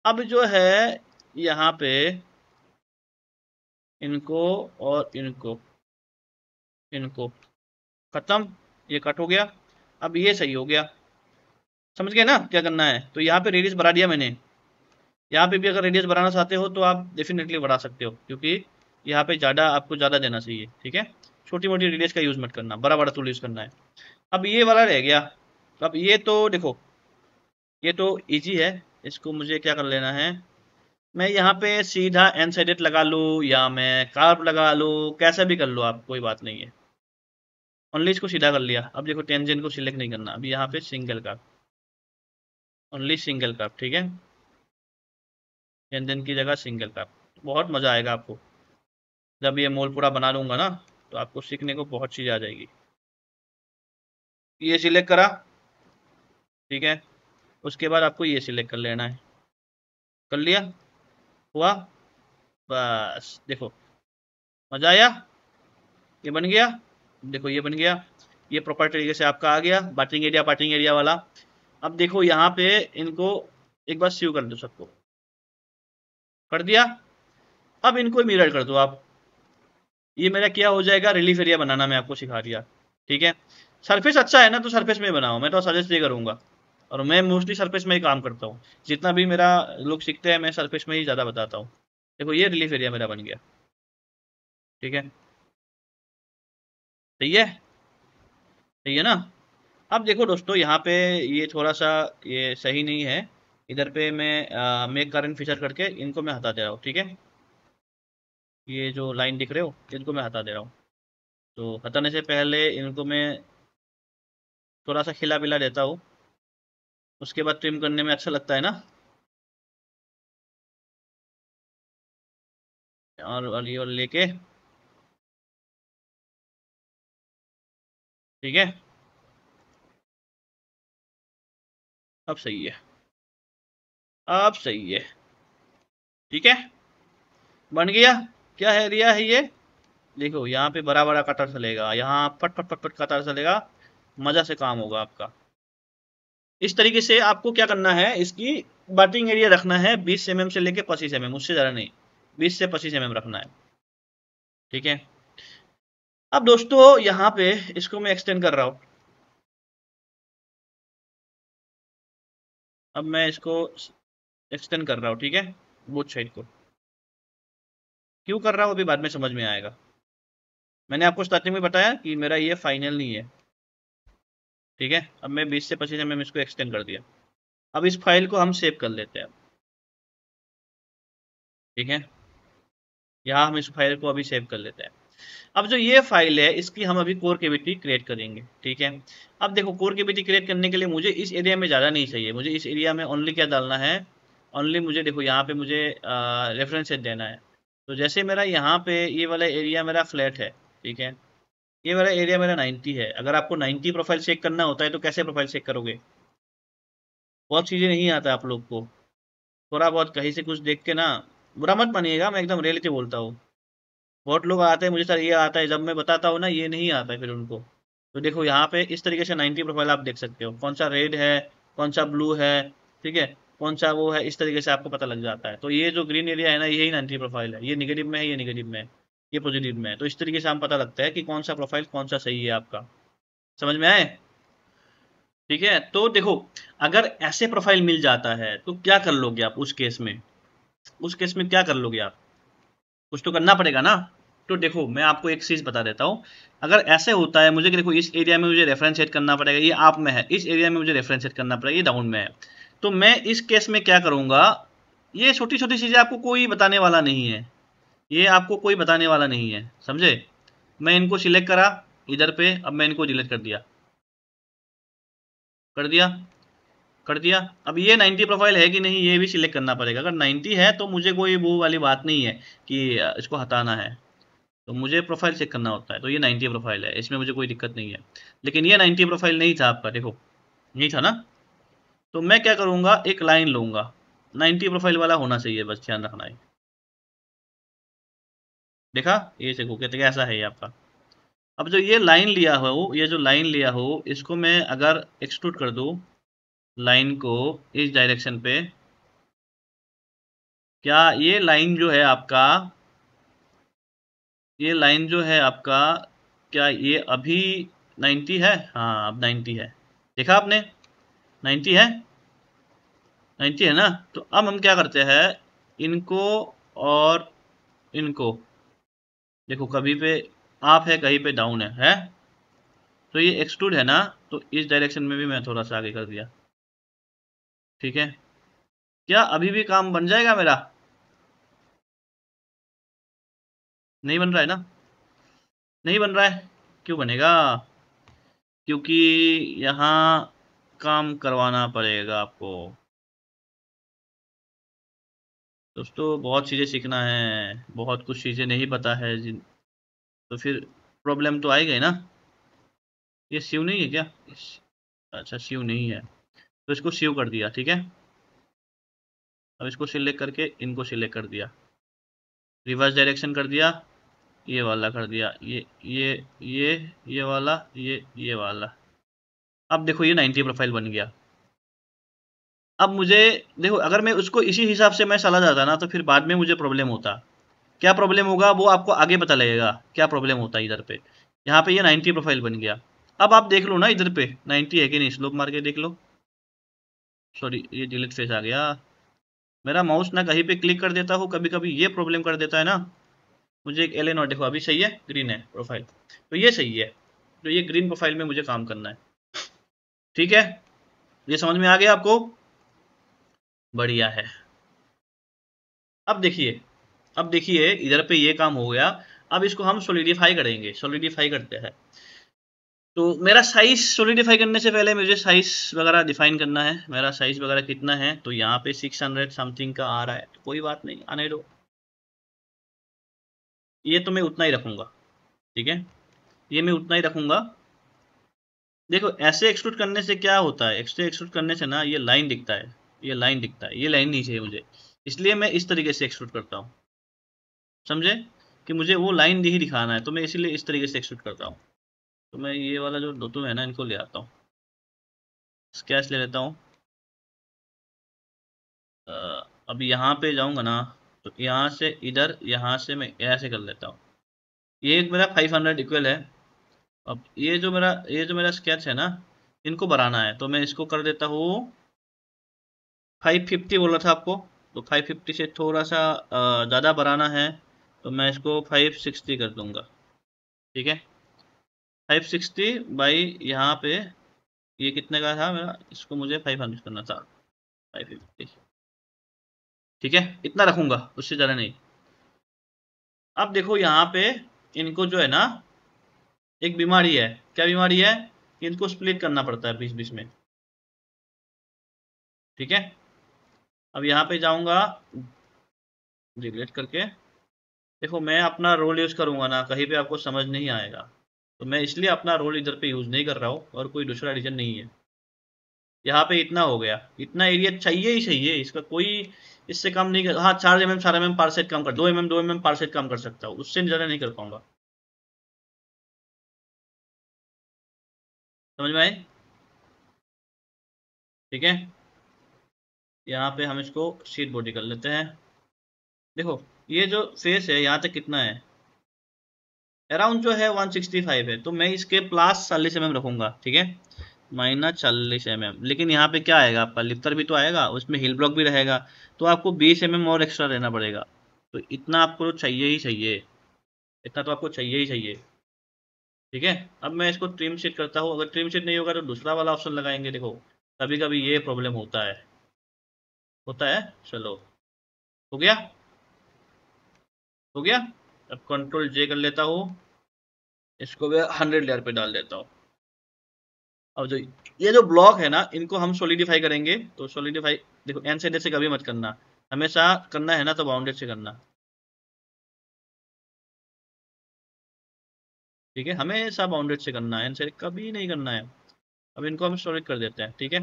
अब जो है यहाँ पे इनको और इनको इनको ख़त्म ये कट हो गया अब ये सही हो गया समझ गए ना क्या करना है तो यहाँ पे रेडियस बढ़ा दिया मैंने यहाँ पे भी अगर रेडियस बढ़ाना चाहते हो तो आप डेफिनेटली बढ़ा सकते हो क्योंकि यहाँ पे ज़्यादा आपको ज़्यादा देना चाहिए ठीक है छोटी मोटी रेडियस का यूज़ मत करना बड़ा बड़ा टूल यूज़ करना है अब ये वाला रह गया अब ये तो देखो ये तो ईजी है इसको मुझे क्या कर लेना है मैं यहाँ पे सीधा एन साइडेट लगा लूँ या मैं कार्प लगा लूँ कैसा भी कर लो आप कोई बात नहीं है ओनली इसको सीधा कर लिया अब देखो टेंजेंट को सिलेक्ट नहीं करना अब यहाँ पे सिंगल कार्प ओनली सिंगल कार्प ठीक है व्यंजन की जगह सिंगल का बहुत मज़ा आएगा आपको जब ये मोल पूरा बना लूँगा ना तो आपको सीखने को बहुत चीज़ आ जाएगी ये सिलेक्ट करा ठीक है उसके बाद आपको ये सिलेक्ट कर लेना है कर लिया हुआ बस देखो मज़ा आया ये बन गया देखो ये बन गया ये प्रॉपर तरीके से आपका आ गया बाटिंग एरिया बाटिंग एरिया वाला अब देखो यहाँ पे इनको एक बार सीव कर दो सबको कर दिया अब इनको मिरर कर दो आप ये मेरा क्या हो जाएगा रिलीफ एरिया बनाना मैं आपको सिखा दिया ठीक है सरफेस अच्छा है ना तो सरफेस में बनाओ मैं तो सजेस्ट ये करूंगा और मैं मोस्टली सरफेस में ही काम करता हूँ जितना भी मेरा लोग सीखते हैं मैं सरफेस में ही ज़्यादा बताता हूँ देखो ये रिलीफ एरिया मेरा बन गया ठीक है सही है सही है ना अब देखो दोस्तों यहाँ पे ये थोड़ा सा ये सही नहीं है इधर पे मैं मेक करंट फीचर करके इनको मैं हटा दे रहा हूँ ठीक है ये जो लाइन दिख रहे हो इनको मैं हटा दे रहा हूँ तो हटाने से पहले इनको मैं थोड़ा सा खिला पिला देता हूँ उसके बाद ट्रिम करने में अच्छा लगता है ना और वाली और लेके ठीक है अब सही है आप सही है ठीक है बन गया क्या एरिया है ये देखो यहाँ पे बड़ा बड़ा कटर चलेगा यहाँ पट पट पट पट कटर चलेगा मज़ा से काम होगा आपका इस तरीके से आपको क्या करना है इसकी बटिंग एरिया रखना है 20 एम mm से लेके 25 एम mm, उससे ज़्यादा नहीं 20 से 25 एम mm रखना है ठीक है अब दोस्तों यहाँ पे इसको मैं एक्सटेंड कर रहा हूं अब मैं इसको एक्सटेंड कर रहा हूँ ठीक है बोथ साइड को क्यों कर रहा हूँ अभी बाद में समझ में आएगा मैंने आपको स्टार्टिंग में बताया कि मेरा ये फाइनल नहीं है ठीक है अब मैं बीस से पच्चीस एम इसको एक्सटेंड कर दिया अब इस फाइल को हम सेव कर लेते हैं ठीक है यहाँ हम इस फाइल को अभी सेव कर लेते हैं अब जो ये फाइल है इसकी हम अभी कोर केविटी क्रिएट करेंगे ठीक है अब देखो कोर केविटी क्रिएट करने के लिए मुझे इस एरिया में ज़्यादा नहीं चाहिए मुझे इस एरिया में ओनली क्या डालना है ओनली मुझे देखो यहाँ पे मुझे रेफरेंस देना है तो जैसे मेरा यहाँ पे ये वाला एरिया मेरा फ्लैट है ठीक है ये वाला एरिया मेरा 90 है अगर आपको 90 प्रोफाइल चेक करना होता है तो कैसे प्रोफाइल चेक करोगे बहुत चीज़ें नहीं आता आप लोग को थोड़ा बहुत कहीं से कुछ देख के ना बुरा मत मानिएगा मैं एकदम रियलिटी बोलता हूँ बहुत लोग आते हैं मुझे सर ये आता है जब मैं बताता हूँ ना ये नहीं आता है फिर उनको तो देखो यहाँ पे इस तरीके से 90 प्रोफाइल आप देख सकते हो कौन सा रेड है कौन सा ब्लू है ठीक है कौन सा वो है इस तरीके से आपको पता लग जाता है तो ये जो ग्रीन एरिया है ना यही नाइन्टी प्रोफाइल है ये निगेटिव में है ये निगेटिव में है ये पॉजिटिव में है तो इस तरीके से हम पता लगता है कि कौन सा प्रोफाइल कौन सा सही है आपका समझ में आए ठीक है तो देखो अगर ऐसे प्रोफाइल मिल जाता है तो क्या कर लोगे आप उस केस में उस केस में क्या कर लोगे आप कुछ तो करना पड़ेगा ना तो देखो मैं आपको एक चीज़ बता देता हूँ अगर ऐसे होता है मुझे देखो इस एरिया में मुझे रेफरेंस सेट करना पड़ेगा ये आप में है इस एरिया में मुझे रेफरेंस सेट करना पड़ेगा ये डाउन में है तो मैं इस केस में क्या करूँगा ये छोटी छोटी चीज़ें आपको कोई बताने वाला नहीं है ये आपको कोई बताने वाला नहीं है समझे मैं इनको सिलेक्ट करा इधर पे अब मैं इनको डिलीट कर दिया कर दिया कर दिया अब ये 90 प्रोफाइल है कि नहीं ये भी सिलेक्ट करना पड़ेगा अगर 90 है तो मुझे कोई वो वाली बात नहीं है कि इसको हटाना है तो मुझे प्रोफाइल चेक करना होता है तो ये 90 प्रोफाइल है इसमें मुझे कोई दिक्कत नहीं है लेकिन ये 90 प्रोफाइल नहीं था आपका देखो नहीं था ना तो मैं क्या करूंगा एक लाइन लूंगा 90 प्रोफाइल वाला होना चाहिए बस ध्यान रखना है देखा ये देखो कहते कैसा है ये आपका अब जो ये लाइन लिया हो ये जो लाइन लिया हो इसको मैं अगर एक्सट्रूट कर दू लाइन को इस डायरेक्शन पे क्या ये लाइन जो है आपका ये लाइन जो है आपका क्या ये अभी 90 है हाँ अब 90 है देखा आपने 90 है 90 है ना तो अब हम क्या करते हैं इनको और इनको देखो कभी पे आप है कहीं पे डाउन है है तो ये एक्सट्रूड है ना तो इस डायरेक्शन में भी मैं थोड़ा सा आगे कर दिया ठीक है क्या अभी भी काम बन जाएगा मेरा नहीं बन रहा है ना नहीं बन रहा है क्यों बनेगा क्योंकि यहाँ काम करवाना पड़ेगा आपको दोस्तों बहुत चीज़ें सीखना है बहुत कुछ चीज़ें नहीं पता है जिन तो फिर प्रॉब्लम तो आई गई ना ये शिव नहीं है क्या अच्छा शिव नहीं है तो इसको शिव कर दिया ठीक है अब इसको सिलेक्ट करके इनको सिलेक्ट कर दिया रिवर्स डायरेक्शन कर दिया ये वाला कर दिया ये ये ये ये वाला ये ये वाला अब देखो ये 90 प्रोफाइल बन गया अब मुझे देखो अगर मैं उसको इसी हिसाब से मैं चला जाता ना तो फिर बाद में मुझे प्रॉब्लम होता क्या प्रॉब्लम होगा वो आपको आगे पता लगेगा क्या प्रॉब्लम होता है इधर पे यहाँ पे ये नाइन्टी प्रोफाइल बन गया अब आप देख लो ना इधर पे नाइन्टी है कि नहीं स्लोप मार के देख लो सॉरी ये डिलीट फेस आ गया मेरा माउस ना कहीं पे क्लिक कर देता हो कभी कभी ये प्रॉब्लम कर देता है ना मुझे एक एल एन देखो अभी सही है ग्रीन है प्रोफाइल तो ये सही है तो ये ग्रीन प्रोफाइल में मुझे काम करना है ठीक है ये समझ में आ गया आपको बढ़िया है अब देखिए अब देखिए इधर पे ये काम हो गया अब इसको हम सोलिडिफाई करेंगे सोलिडिफाई करते हैं तो मेरा साइज सोलिडिफाई करने से पहले मुझे साइज वगैरह डिफाइन करना है मेरा साइज वगैरह कितना है तो यहाँ पे 600 समथिंग का आ रहा है तो कोई बात नहीं आने दो ये तो मैं उतना ही रखूंगा ठीक है ये मैं उतना ही रखूंगा देखो ऐसे एक्सक्लूड करने से क्या होता है एक्सट्रे एक्सक्लूड करने से ना ये लाइन दिखता है ये लाइन दिखता है ये लाइन नहीं चाहिए मुझे इसलिए मैं इस तरीके से एक्सक्लूड करता हूँ समझे कि मुझे वो लाइन ही दिखाना है तो मैं इसीलिए इस तरीके से एक्सक्लूड करता हूँ तो मैं ये वाला जो तुम है ना इनको ले आता हूँ स्केच ले लेता हूँ अब यहाँ पे जाऊँगा ना तो यहाँ से इधर यहाँ से मैं ऐसे कर लेता हूँ ये मेरा फाइव हंड्रेड इक्वल है अब ये जो मेरा ये जो मेरा स्केच है ना इनको बनाना है तो मैं इसको कर देता हूँ फाइव फिफ्टी बोला था आपको तो फाइव फिफ्टी से थोड़ा सा ज़्यादा बनाना है तो मैं इसको फाइव सिक्सटी कर दूंगा ठीक है फाइव सिक्सटी बाई यहाँ पे ये कितने का था मेरा इसको मुझे फाइव हंड्रेड करना था फाइव फिफ्टी ठीक है इतना रखूँगा उससे ज़्यादा नहीं अब देखो यहाँ पे इनको जो है ना एक बीमारी है क्या बीमारी है इनको स्प्लिट करना पड़ता है बीच बीच में ठीक है अब यहाँ पे जाऊंगा डिलीट करके देखो मैं अपना रोल यूज करूंगा ना कहीं पे आपको समझ नहीं आएगा तो मैं इसलिए अपना रोल इधर पे यूज नहीं कर रहा हूँ और कोई दूसरा रीजन नहीं है यहाँ पे इतना हो गया इतना एरिया चाहिए ही चाहिए इसका कोई इससे कम नहीं कर हाँ चार एम एम चार एम एम पार सेट कम कर दो एम एम दो एम एम पार सेट कम कर सकता हूँ उससे ज़्यादा नहीं कर पाऊंगा समझ में आए ठीक है यहाँ पे हम इसको शीट बॉडी कर लेते हैं देखो ये जो फेस है यहाँ तक कितना है अराउंड जो है 165 है तो मैं इसके प्लस चालीस एम रखूंगा ठीक है माइनस चालीस एम लेकिन यहाँ पे क्या आएगा आपका लिफ्टर भी तो आएगा उसमें हिल ब्लॉक भी रहेगा तो आपको 20 एम और एक्स्ट्रा रहना पड़ेगा तो इतना आपको चाहिए ही चाहिए इतना तो आपको चाहिए ही चाहिए ठीक है अब मैं इसको ट्रिम शीट करता हूँ अगर ट्रिम शीट नहीं होगा तो दूसरा वाला ऑप्शन लगाएंगे देखो कभी कभी ये प्रॉब्लम होता है होता है चलो हो गया हो गया अब कंट्रोल जे कर लेता हूँ इसको मैं हंड्रेड लेयर पे डाल देता हूँ अब जो ये जो ब्लॉक है ना इनको हम सोलिडिफाई करेंगे तो सोलिडिफाई देखो एन से से कभी मत करना हमेशा करना है ना तो बाउंडेड से करना ठीक है हमेशा बाउंड्रेड से करना है आंसर कभी नहीं करना है अब इनको हम स्टोरेज कर देते हैं ठीक है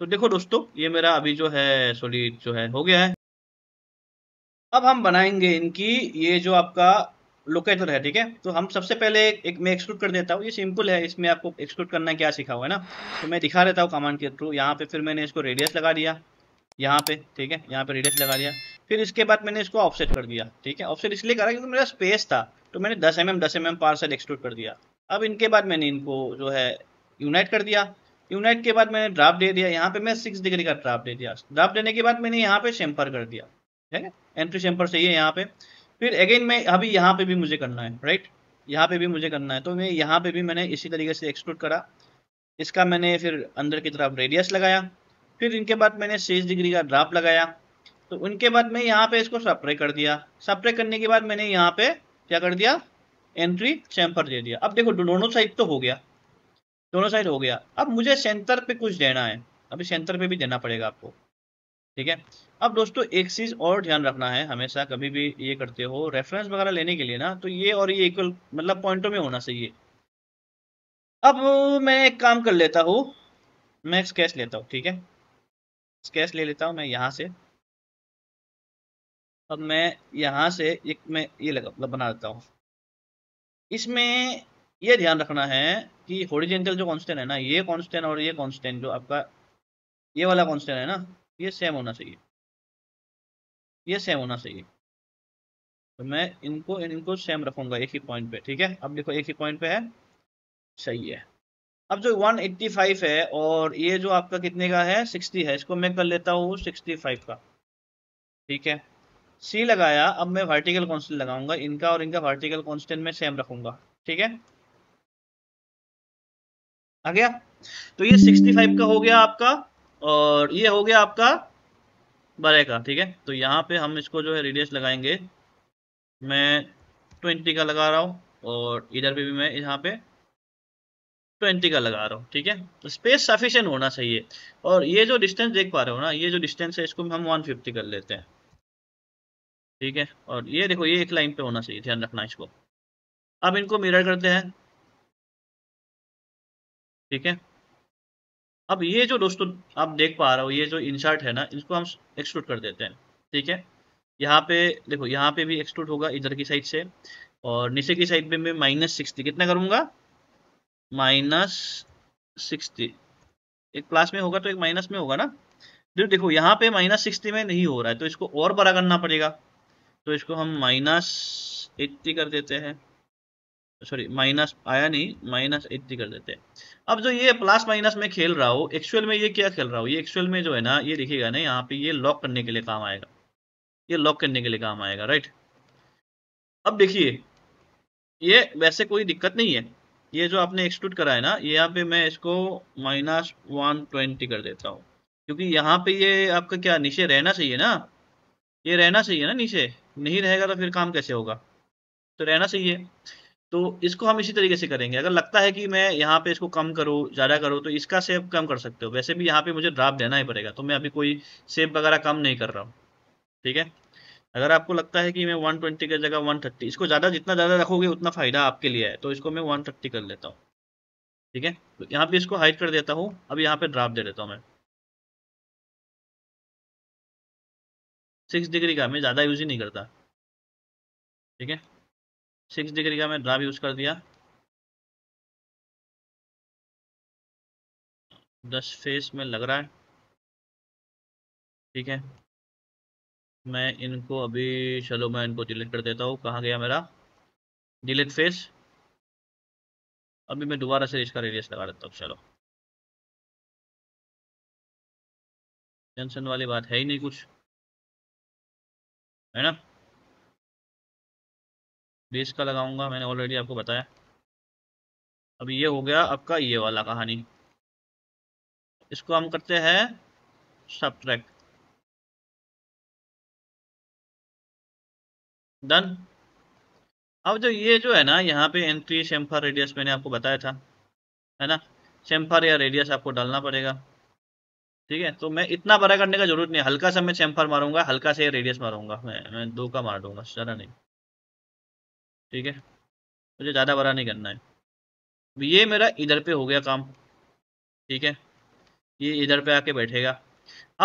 तो देखो दोस्तों ये मेरा अभी जो है सॉलिड जो है हो गया है अब हम बनाएंगे इनकी ये जो आपका लोकेटर है ठीक है तो हम सबसे पहले एक मैं एक्सक्लूड कर देता हूँ ये सिंपल है इसमें आपको एक्सक्लूड करना क्या सीखा हुआ है ना तो मैं दिखा देता हूँ कमांड के थ्रू यहाँ पे फिर मैंने इसको रेडियस लगा दिया यहाँ पे ठीक है यहाँ पे रेडियस लगा दिया फिर इसके बाद मैंने इसको ऑफसेट कर दिया ठीक है ऑफसेट इसलिए करा क्योंकि मेरा स्पेस था तो मैंने 10 एम एम दस एम एम पार्सल एक्सट्रूड कर दिया अब इनके बाद मैंने इनको जो है यूनाइट कर दिया यूनाइट के बाद मैंने ड्राफ्ट दे दिया यहाँ पे मैं सिक्स डिग्री का ड्राफ्ट दे दिया ड्राफ्ट देने के बाद मैंने यहाँ पे शैम्पर कर दिया ठीक है एंट्री शैम्पर सही है यहाँ पे फिर अगेन मैं अभी यहाँ पे भी मुझे करना है राइट यहाँ पे भी मुझे करना है तो मैं यहाँ पे भी मैंने इसी तरीके से एक्सक्लूड करा इसका मैंने फिर अंदर की तरफ रेडियस लगाया फिर इनके बाद मैंने सिक्स डिग्री का ड्राफ्ट लगाया तो उनके बाद मैं यहाँ पे इसको सप्रे कर दिया सप्रे करने के बाद मैंने यहाँ पे क्या कर दिया एंट्री चैम्पर दे दिया अब देखो दोनों साइड तो हो गया दोनों साइड हो गया अब मुझे सेंटर पे कुछ देना है अभी सेंटर पे भी देना पड़ेगा आपको ठीक है अब दोस्तों एक चीज और ध्यान रखना है हमेशा कभी भी ये करते हो रेफरेंस वगैरह लेने के लिए ना तो ये और ये इक्वल मतलब पॉइंटों में होना चाहिए अब मैं एक काम कर लेता हूँ मैं स्केच लेता हूँ ठीक है स्केच ले लेता हूँ मैं यहाँ से अब मैं यहाँ से एक मैं ये लगा मतलब बना देता हूँ इसमें ये ध्यान रखना है कि होरिजेंटल जो कांस्टेंट है ना ये कांस्टेंट और ये कॉन्स्टेंट जो आपका ये वाला कांस्टेंट है ना ये सेम होना चाहिए ये सेम होना चाहिए तो मैं इनको इनको सेम रखूंगा एक ही पॉइंट पे ठीक है अब देखो एक ही पॉइंट पे है सही है अब जो 185 है और ये जो आपका कितने का है 60 है इसको मैं कर लेता हूँ 65 का ठीक है सी लगाया अब मैं वर्टिकल कॉन्स्टेंट लगाऊंगा इनका और इनका वर्टिकल कॉन्स्टेंट में सेम रखूंगा ठीक है आ गया तो ये 65 का हो गया आपका और ये हो गया आपका बड़े का ठीक है तो यहाँ पे हम इसको जो है रेडियस लगाएंगे मैं 20 का लगा रहा हूँ और इधर पे भी मैं यहाँ पे 20 का लगा रहा हूँ ठीक है तो स्पेस सफिशेंट होना चाहिए और ये जो डिस्टेंस देख पा रहे हो ना ये जो डिस्टेंस है इसको हम 150 कर लेते हैं ठीक है और ये देखो ये एक लाइन पे होना चाहिए ध्यान रखना इसको अब इनको मिरर करते हैं ठीक है अब ये जो दोस्तों आप देख पा रहे हो ये जो इंसर्ट है ना इसको हम एक्सट्रूट कर देते हैं ठीक है यहाँ पे देखो यहाँ पे भी एक्सट्रूट होगा इधर की साइड से और नीचे की साइड पे मैं माइनस सिक्सटी कितना करूँगा माइनस सिक्सटी एक प्लस में होगा तो एक माइनस में होगा ना तो देखो यहाँ पे माइनस सिक्सटी में नहीं हो रहा है तो इसको और बड़ा करना पड़ेगा तो इसको हम माइनस एट्टी कर देते हैं सॉरी माइनस आया नहीं माइनस एट्टी कर देते हैं अब जो ये प्लस माइनस में खेल रहा हूँ एक्चुअल में ये क्या खेल रहा हूँ ये एक्चुअल में जो है ना ये देखिएगा ना यहाँ पे ये लॉक करने के लिए काम आएगा ये लॉक करने के लिए काम आएगा राइट अब देखिए ये वैसे कोई दिक्कत नहीं है ये जो आपने एक्सक्लूड करा है ना यहाँ पे मैं इसको माइनस वन ट्वेंटी कर देता हूँ क्योंकि यहाँ पे ये आपका क्या नीचे रहना चाहिए ना ये रहना चाहिए ना नीचे नहीं रहेगा तो फिर काम कैसे होगा तो रहना चाहिए तो इसको हम इसी तरीके से करेंगे अगर लगता है कि मैं यहाँ पे इसको कम करूँ ज़्यादा करूँ तो इसका सेव कम कर सकते हो वैसे भी यहाँ पे मुझे ड्राफ देना ही पड़ेगा तो मैं अभी कोई सेव वगैरह कम नहीं कर रहा हूँ ठीक है अगर आपको लगता है कि मैं 120 की जगह थर्टी इसको ज़्यादा जितना ज़्यादा रखोगे उतना फ़ायदा आपके लिए है तो इसको मैं थर्टी कर लेता हूँ ठीक है तो यहाँ पर इसको हाइड कर देता हूँ अब यहाँ पर ड्राफ दे देता हूँ मैं सिक्स डिग्री का मैं ज़्यादा यूज ही नहीं करता ठीक है सिक्स डिग्री का मैं ड्राफ यूज़ कर दिया दस फेस में लग रहा है ठीक है मैं इनको अभी चलो मैं इनको डिलीट कर देता हूँ कहाँ गया मेरा डिलीट फेस अभी मैं दोबारा से इसका रेडियस लगा देता हूँ चलो टेंशन वाली बात है ही नहीं कुछ है ना बेस का लगाऊंगा मैंने ऑलरेडी आपको बताया अब ये हो गया आपका ये वाला कहानी इसको हम करते हैं सब ट्रैक डन अब जो ये जो है ना यहाँ पे एंट्री सेम्फर रेडियस मैंने आपको बताया था है ना सेम्फर या रेडियस आपको डालना पड़ेगा ठीक है तो मैं इतना बड़ा करने का जरूरत नहीं हल्का सा मैं चैम्फर मारूंगा हल्का सा रेडियस मारूंगा मैं मैं दो का मार दूंगा ज़्यादा नहीं ठीक है मुझे ज़्यादा बड़ा नहीं करना है ये मेरा इधर पे हो गया काम ठीक है ये इधर पे आके बैठेगा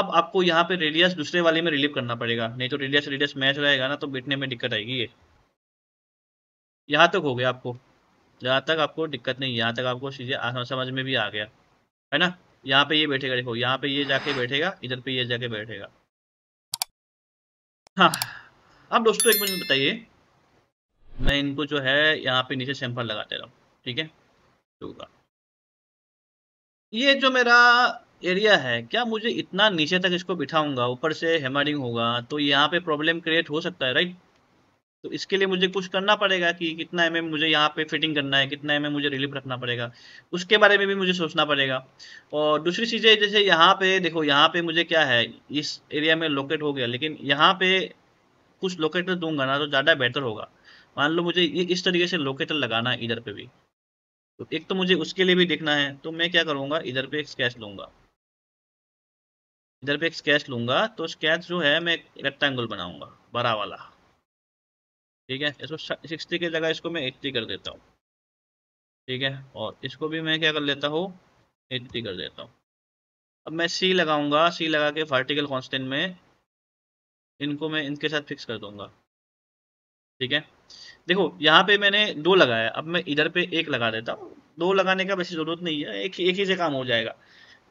अब आपको यहाँ पे रेडियस दूसरे वाले में रिलीव करना पड़ेगा नहीं तो रेडियस रेडियस मैच रहेगा ना तो बैठने में दिक्कत आएगी ये यहाँ तक हो गया आपको जहाँ तक आपको दिक्कत नहीं यहाँ तक आपको चीज़ें आसान समझ में भी आ गया है ना यहाँ पे ये बैठेगा देखो यहाँ पे ये जाके बैठेगा इधर पे ये जाके बैठेगा हाँ अब दोस्तों एक मिनट बताइए मैं इनको जो है यहाँ पे नीचे सैंपल लगाते रहा ठीक है ये जो मेरा एरिया है क्या मुझे इतना नीचे तक इसको बिठाऊंगा ऊपर से हेमरिंग होगा तो यहाँ पे प्रॉब्लम क्रिएट हो सकता है राइट तो इसके लिए मुझे कुछ करना पड़ेगा कि कितना एम मुझे यहाँ पे फिटिंग करना है कितना एम मुझे रिलीफ रखना पड़ेगा उसके बारे में भी मुझे सोचना पड़ेगा और दूसरी चीज़ें जैसे यहाँ पे देखो यहाँ पे मुझे क्या है इस एरिया में लोकेट हो गया लेकिन यहाँ पे कुछ लोकेटर दूंगा ना तो ज़्यादा बेहतर होगा मान लो मुझे ये इस तरीके से लोकेटर लगाना है इधर पे भी तो एक तो मुझे उसके लिए भी देखना है तो मैं क्या करूँगा इधर पे एक स्केच लूँगा इधर पे एक स्केच लूँगा तो स्केच जो है मैं रेक्टेंगल बनाऊँगा बड़ा वाला ठीक है इसको सिक्सटी की जगह इसको मैं एट्टी कर देता हूँ ठीक है और इसको भी मैं क्या कर लेता हूँ एट्टी कर देता हूँ अब मैं सी लगाऊंगा सी लगा के वर्टिकल कॉन्स्टेंट में इनको मैं इनके साथ फिक्स कर दूंगा ठीक है देखो यहाँ पे मैंने दो लगाया अब मैं इधर पे एक लगा देता हूँ दो लगाने का वैसे जरूरत नहीं है एक एक ही से काम हो जाएगा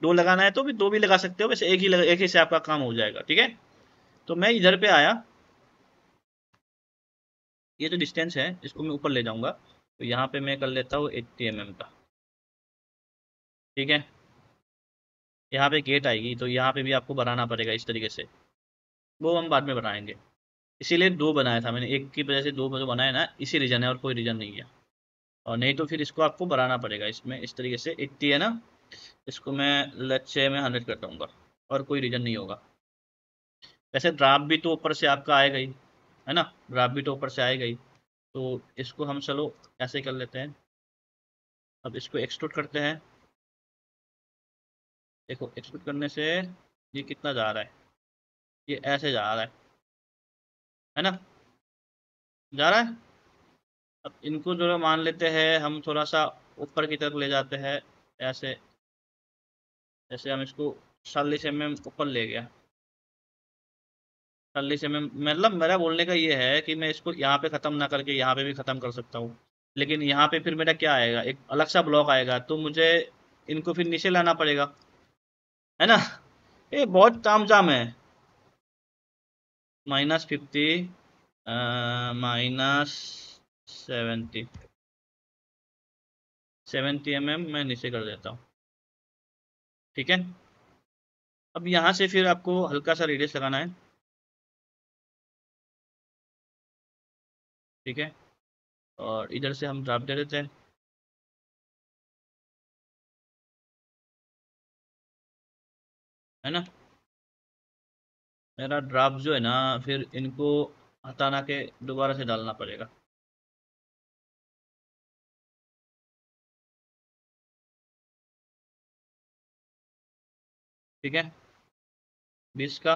दो लगाना है तो भी दो भी लगा सकते हो वैसे एक ही एक ही से आपका काम हो जाएगा ठीक है तो मैं इधर पे आया ये जो डिस्टेंस है इसको मैं ऊपर ले जाऊँगा तो यहाँ पे मैं कर लेता हूँ एट्टी एम mm का ठीक है यहाँ पे गेट आएगी तो यहाँ पे भी आपको बनाना पड़ेगा इस तरीके से वो हम बाद में बनाएंगे इसीलिए दो बनाया था मैंने एक की वजह से दो जो बनाया ना इसी रीज़न है और कोई रीज़न नहीं है और नहीं तो फिर इसको आपको बनाना पड़ेगा इसमें इस तरीके से एट्टी है ना इसको मैं लच्छे में हंड्रेड कर दूँगा और कोई रीज़न नहीं होगा वैसे ड्राफ्ट भी तो ऊपर से आपका आएगा ही है ना राबिट तो ऊपर से आएगा ही तो इसको हम चलो ऐसे कर लेते हैं अब इसको एक्सट्रूट करते हैं देखो एक्सट्रूट करने से ये कितना जा रहा है ये ऐसे जा रहा है है ना जा रहा है अब इनको जो मान लेते हैं हम थोड़ा सा ऊपर की तरफ ले जाते हैं ऐसे जैसे हम इसको चालीस एम एम ऊपर ले गया चालीस एम मतलब मेरा बोलने का ये है कि मैं इसको यहाँ पे ख़त्म ना करके यहाँ पे भी ख़त्म कर सकता हूँ लेकिन यहाँ पे फिर मेरा क्या आएगा एक अलग सा ब्लॉक आएगा तो मुझे इनको फिर नीचे लाना पड़ेगा है ना ये बहुत ताम जाम है minus fifty minus seventy seventy M M मैं नीचे कर देता हूँ ठीक है अब यहाँ से फिर आपको हल्का सा रेडियस लगाना है ठीक है और इधर से हम ड्राप दे देते हैं है ना मेरा ड्राफ्ट जो है ना फिर इनको हटाना के दोबारा से डालना पड़ेगा ठीक है बीस का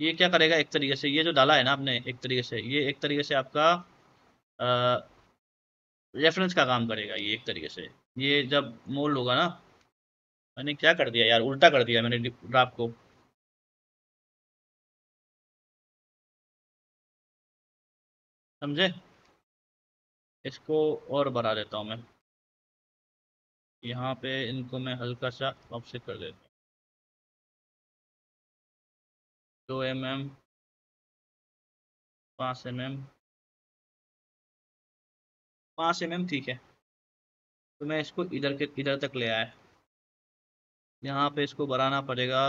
ये क्या करेगा एक तरीके से ये जो डाला है ना आपने एक तरीके से ये एक तरीके से आपका रेफरेंस का काम करेगा ये एक तरीके से ये जब मोल होगा ना मैंने क्या कर दिया यार उल्टा कर दिया मैंने ड्राफ को समझे इसको और बढ़ा देता हूँ मैं यहाँ पे इनको मैं हल्का सा ऑफसेट कर देता हूँ दो एम एम पाँच एम एम पाँच एम एम ठीक है तो मैं इसको इधर के इधर तक ले आया यहाँ पे इसको बढ़ाना पड़ेगा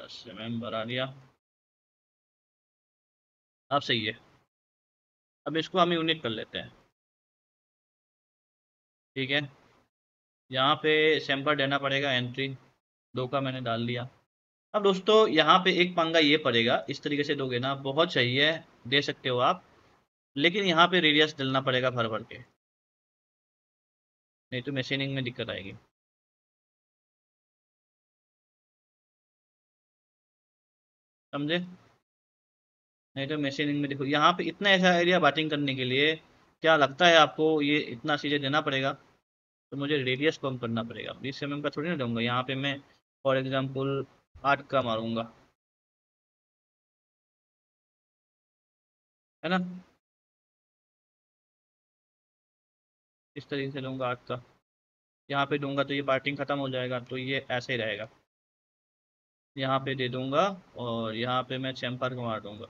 दस एम एम बढ़ा लिया अब सही है अब इसको हम यूनिट कर लेते हैं ठीक है यहाँ पे सैम्पल देना पड़ेगा एंट्री दो का मैंने डाल दिया अब दोस्तों यहाँ पे एक पंगा ये पड़ेगा इस तरीके से दोगे ना बहुत सही है दे सकते हो आप लेकिन यहाँ पे रेडियस डलना पड़ेगा भर भर के नहीं तो मशीनिंग में दिक्कत आएगी समझे नहीं तो मशीनिंग में देखो यहाँ पे इतना ऐसा एरिया बैटिंग करने के लिए क्या लगता है आपको ये इतना चीज़ें देना पड़ेगा तो मुझे रेडियस कम करना पड़ेगा बीस एम का थोड़ी ना दूंगा यहाँ पे मैं फॉर एग्जाम्पल आठ का मारूंगा है ना इस तरीके से लूंगा आठ का यहाँ पे दूंगा तो ये पार्टिंग ख़त्म हो जाएगा तो ये ऐसे ही रहेगा यहाँ पे दे दूंगा और यहाँ पे मैं चैम्पर को मार दूंगा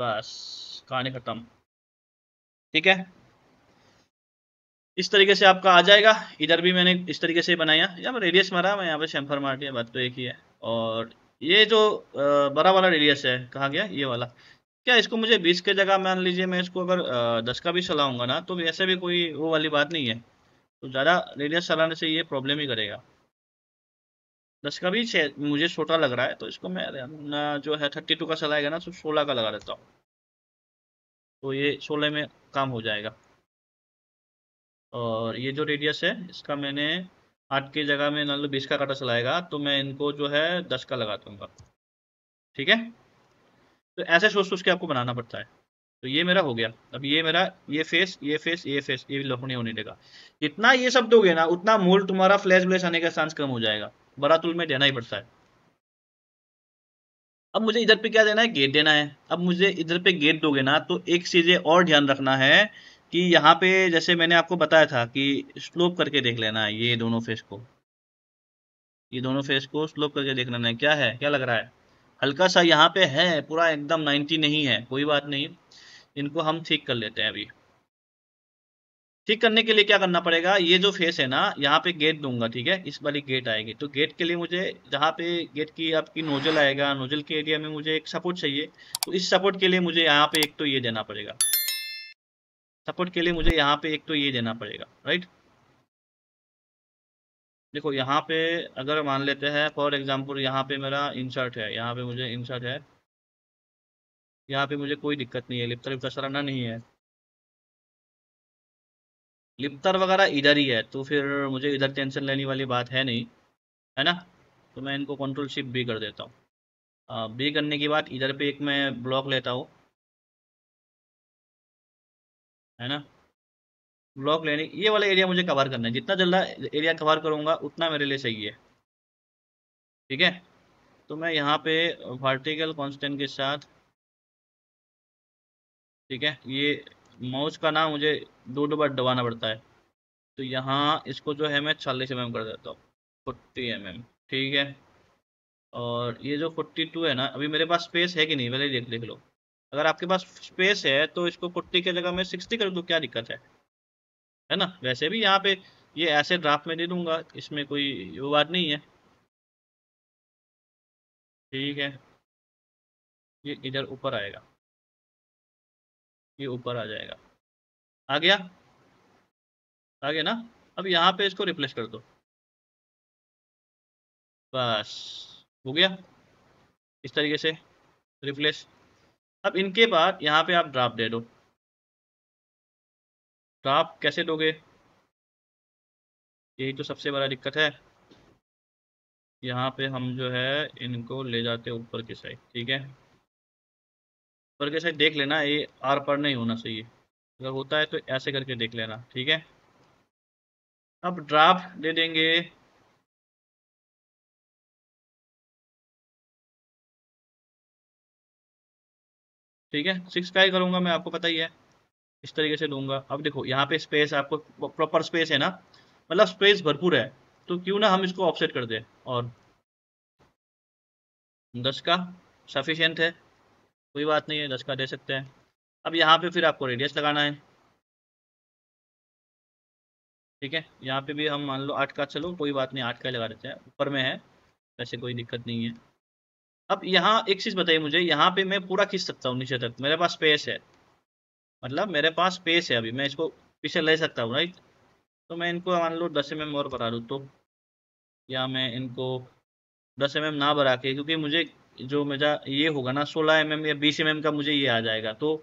बस कहानी ख़त्म ठीक है इस तरीके से आपका आ जाएगा इधर भी मैंने इस तरीके से बनाया यहाँ पर रेडियस मारा मैं यहाँ पर शैम्फर मार दिया बात तो एक ही है और ये जो बड़ा वाला रेडियस है कहा गया ये वाला क्या इसको मुझे बीस के जगह मान लीजिए मैं इसको अगर दस का भी चलाऊंगा ना तो वैसे भी कोई वो वाली बात नहीं है तो ज़्यादा रेडियस चलाने से ये प्रॉब्लम ही करेगा दस का भी मुझे छोटा लग रहा है तो इसको मैं जो है थर्टी टू का चलाएगा ना तो सोलह का लगा देता हूँ तो ये सोलह में काम हो जाएगा और ये जो रेडियस है इसका मैंने आठ की जगह में मान लो बीस का काटा चलाएगा तो मैं इनको जो है दस का लगा दूंगा ठीक है तो ऐसे सोच सोच के आपको बनाना पड़ता है तो ये मेरा हो गया अब ये मेरा ये फेस ये फेस ये फेस ये लोहनी होने देगा जितना ये सब दोगे ना उतना मूल तुम्हारा फ्लैश ब्लैश आने का चांस कम हो जाएगा बरातुल में देना ही पड़ता है अब मुझे इधर पे क्या देना है गेट देना है अब मुझे इधर पे गेट दोगे ना तो एक चीजें और ध्यान रखना है कि यहाँ पे जैसे मैंने आपको बताया था कि स्लोप करके देख लेना है ये दोनों फेस को ये दोनों फेस को स्लोप करके देख लेना है क्या है क्या लग रहा है हल्का सा यहाँ पे है पूरा एकदम 90 नहीं है कोई बात नहीं इनको हम ठीक कर लेते हैं अभी ठीक करने के लिए क्या करना पड़ेगा ये जो फेस है ना यहाँ पे गेट दूंगा ठीक है इस वाली गेट आएगी तो गेट के लिए मुझे जहाँ पे गेट की आपकी नोजल आएगा नोजल के एरिया में मुझे एक सपोर्ट चाहिए तो इस सपोर्ट के लिए मुझे यहाँ पे एक तो ये देना पड़ेगा सपोर्ट के लिए मुझे यहाँ पे एक तो ये देना पड़ेगा राइट देखो यहाँ पे अगर मान लेते हैं फॉर एग्जाम्पल यहाँ पे मेरा इंसर्ट है यहाँ पे मुझे इंसर्ट है यहाँ पे मुझे कोई दिक्कत नहीं है लिप्तर लिप्तर सराना नहीं है लिप्तर वगैरह इधर ही है तो फिर मुझे इधर टेंशन लेने वाली बात है नहीं है ना तो मैं इनको कंट्रोल शिप भी कर देता हूँ बी करने के बाद इधर पे एक मैं ब्लॉक लेता हूँ है ना ब्लॉक लेने ये वाला एरिया मुझे कवर करना है जितना जल्दा एरिया कवर करूँगा उतना मेरे लिए सही है ठीक है तो मैं यहाँ पे वर्टिकल कॉन्स्टेंट के साथ ठीक है ये माउस का नाम मुझे दो दो बार दबाना पड़ता है तो यहाँ इसको जो है मैं चालीस एम mm कर देता हूँ फोर्टी एम mm, ठीक है और ये जो फोर्टी टू है ना अभी मेरे पास स्पेस है कि नहीं पहले देख देख लो अगर आपके पास स्पेस है तो इसको फोर्टी के जगह मैं सिक्सटी कर दूँ क्या दिक्कत है है ना वैसे भी यहाँ पे ये ऐसे ड्राफ्ट में दे दूंगा इसमें कोई वो बात नहीं है ठीक है ये इधर ऊपर आएगा ये ऊपर आ जाएगा आ गया आ गया ना अब यहाँ पे इसको रिप्लेस कर दो बस हो गया इस तरीके से रिप्लेस अब इनके बाद यहाँ पे आप ड्राफ्ट दे दो ड्राफ्ट कैसे दोगे यही तो सबसे बड़ा दिक्कत है यहाँ पे हम जो है इनको ले जाते ऊपर की साइड ठीक है ऊपर की साइड देख लेना ये आर पर नहीं होना चाहिए अगर होता है तो ऐसे करके देख लेना ठीक है अब ड्राफ्ट दे देंगे ठीक है सिक्स का ही करूँगा मैं आपको पता ही है इस तरीके से लूंगा अब देखो यहाँ पे स्पेस आपको प्रॉपर स्पेस है ना मतलब स्पेस भरपूर है तो क्यों ना हम इसको ऑफसेट कर दें और दस का सफिशियंट है कोई बात नहीं है दस का दे सकते हैं अब यहाँ पे फिर आपको रेडियस लगाना है ठीक है यहाँ पे भी हम मान लो आठ का चलो कोई बात नहीं आठ का लगा देते हैं ऊपर में है वैसे कोई दिक्कत नहीं है अब यहाँ एक चीज बताइए मुझे यहाँ पे मैं पूरा खींच सकता हूँ नीचे तक मेरे पास स्पेस है मतलब मेरे पास स्पेस है अभी मैं इसको पीछे ले सकता हूँ राइट तो मैं इनको मान लो दस एम और बढ़ा दूँ तो या मैं इनको दस एम ना बढ़ा के क्योंकि मुझे जो मेरा ये होगा ना सोलह एम या बीस एम का मुझे ये आ जाएगा तो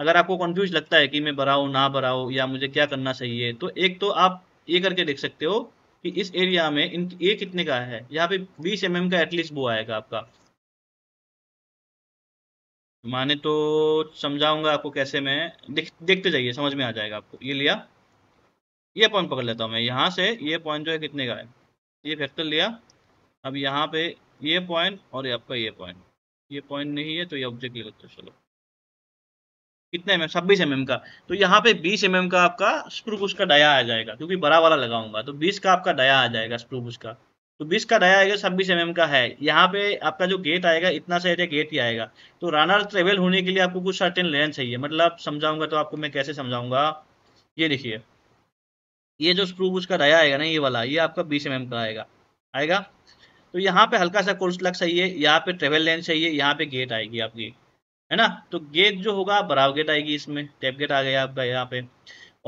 अगर आपको कन्फ्यूज लगता है कि मैं बढ़ाऊँ ना बढ़ाऊँ या मुझे क्या करना चाहिए तो एक तो आप ये करके देख सकते हो कि इस एरिया में इन ये कितने का है यहाँ पे बीस एम का एटलीस्ट वो आएगा आपका माने तो समझाऊंगा आपको कैसे मैं देख, देखते जाइए समझ में आ जाएगा आपको ये लिया ये पॉइंट पकड़ लेता हूँ मैं यहाँ से ये पॉइंट जो है कितने का है ये फैक्टर लिया अब यहाँ पे ये पॉइंट और ये आपका ये पॉइंट ये पॉइंट नहीं है तो ये ऑब्जेक्ट लिख लेते चलो कितने एम एम छब्बीस एम एम का तो यहाँ पे बीस एम एम का आपका स्प्रूबुश का डाया आ जाएगा क्योंकि बड़ा वाला लगाऊंगा तो बीस का आपका डाया आ जाएगा स्प्रूबुश का तो 20 का नया आएगा छब्बीस एम का है यहाँ पे आपका जो गेट आएगा इतना सा एरिया गेट ही आएगा तो रनर ट्रेवल होने के लिए आपको कुछ सर्टेन लेन चाहिए मतलब समझाऊंगा तो आपको मैं कैसे समझाऊंगा ये देखिए ये जो स्प्रू उसका का नया आएगा ना ये वाला ये आपका बीस एम का आएगा आएगा तो यहाँ पे हल्का सा कोर्स लग चाहिए यहाँ पे ट्रेवल लेन चाहिए यहाँ पे गेट आएगी आपकी है ना तो गेट जो होगा बराव गेट आएगी इसमें टेप गेट आ गया आपका यहाँ पे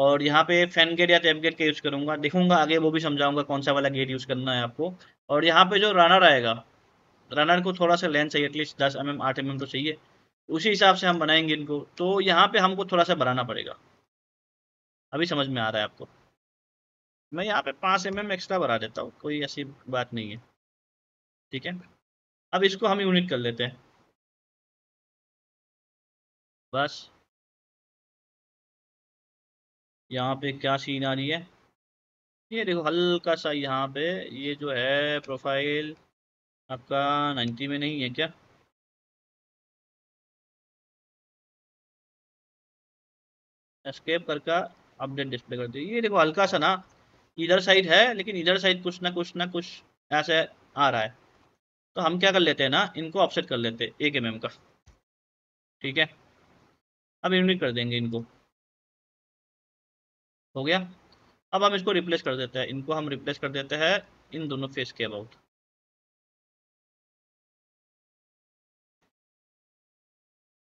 और यहाँ पे फैन गेट या टैप गेट का यूज़ करूँगा देखूंगा आगे वो भी समझाऊंगा कौन सा वाला गेट यूज़ करना है आपको और यहाँ पे जो रनर आएगा रनर को थोड़ा सा लेंथ चाहिए एटलीस्ट दस एम mm, एम आठ एम mm एम तो चाहिए उसी हिसाब से हम बनाएंगे इनको तो यहाँ पे हमको थोड़ा सा बनाना पड़ेगा अभी समझ में आ रहा है आपको मैं यहाँ पे पाँच एम एम एक्स्ट्रा बना देता हूँ कोई ऐसी बात नहीं है ठीक है अब इसको हम यूनिट कर लेते हैं बस यहाँ पे क्या सीन आ रही है ये देखो हल्का सा यहाँ पे ये जो है प्रोफाइल आपका 90 में नहीं है क्या एस्केप करके अपडेट डिस्प्ले कर दिया ये देखो हल्का सा ना इधर साइड है लेकिन इधर साइड कुछ ना कुछ ना कुछ ऐसे आ रहा है तो हम क्या कर लेते हैं ना इनको ऑफसेट कर लेते हैं एक एम का ठीक है अब यूनिट कर देंगे इनको हो गया अब हम इसको रिप्लेस कर देते हैं इनको हम रिप्लेस कर देते हैं इन दोनों फेस के अबाउट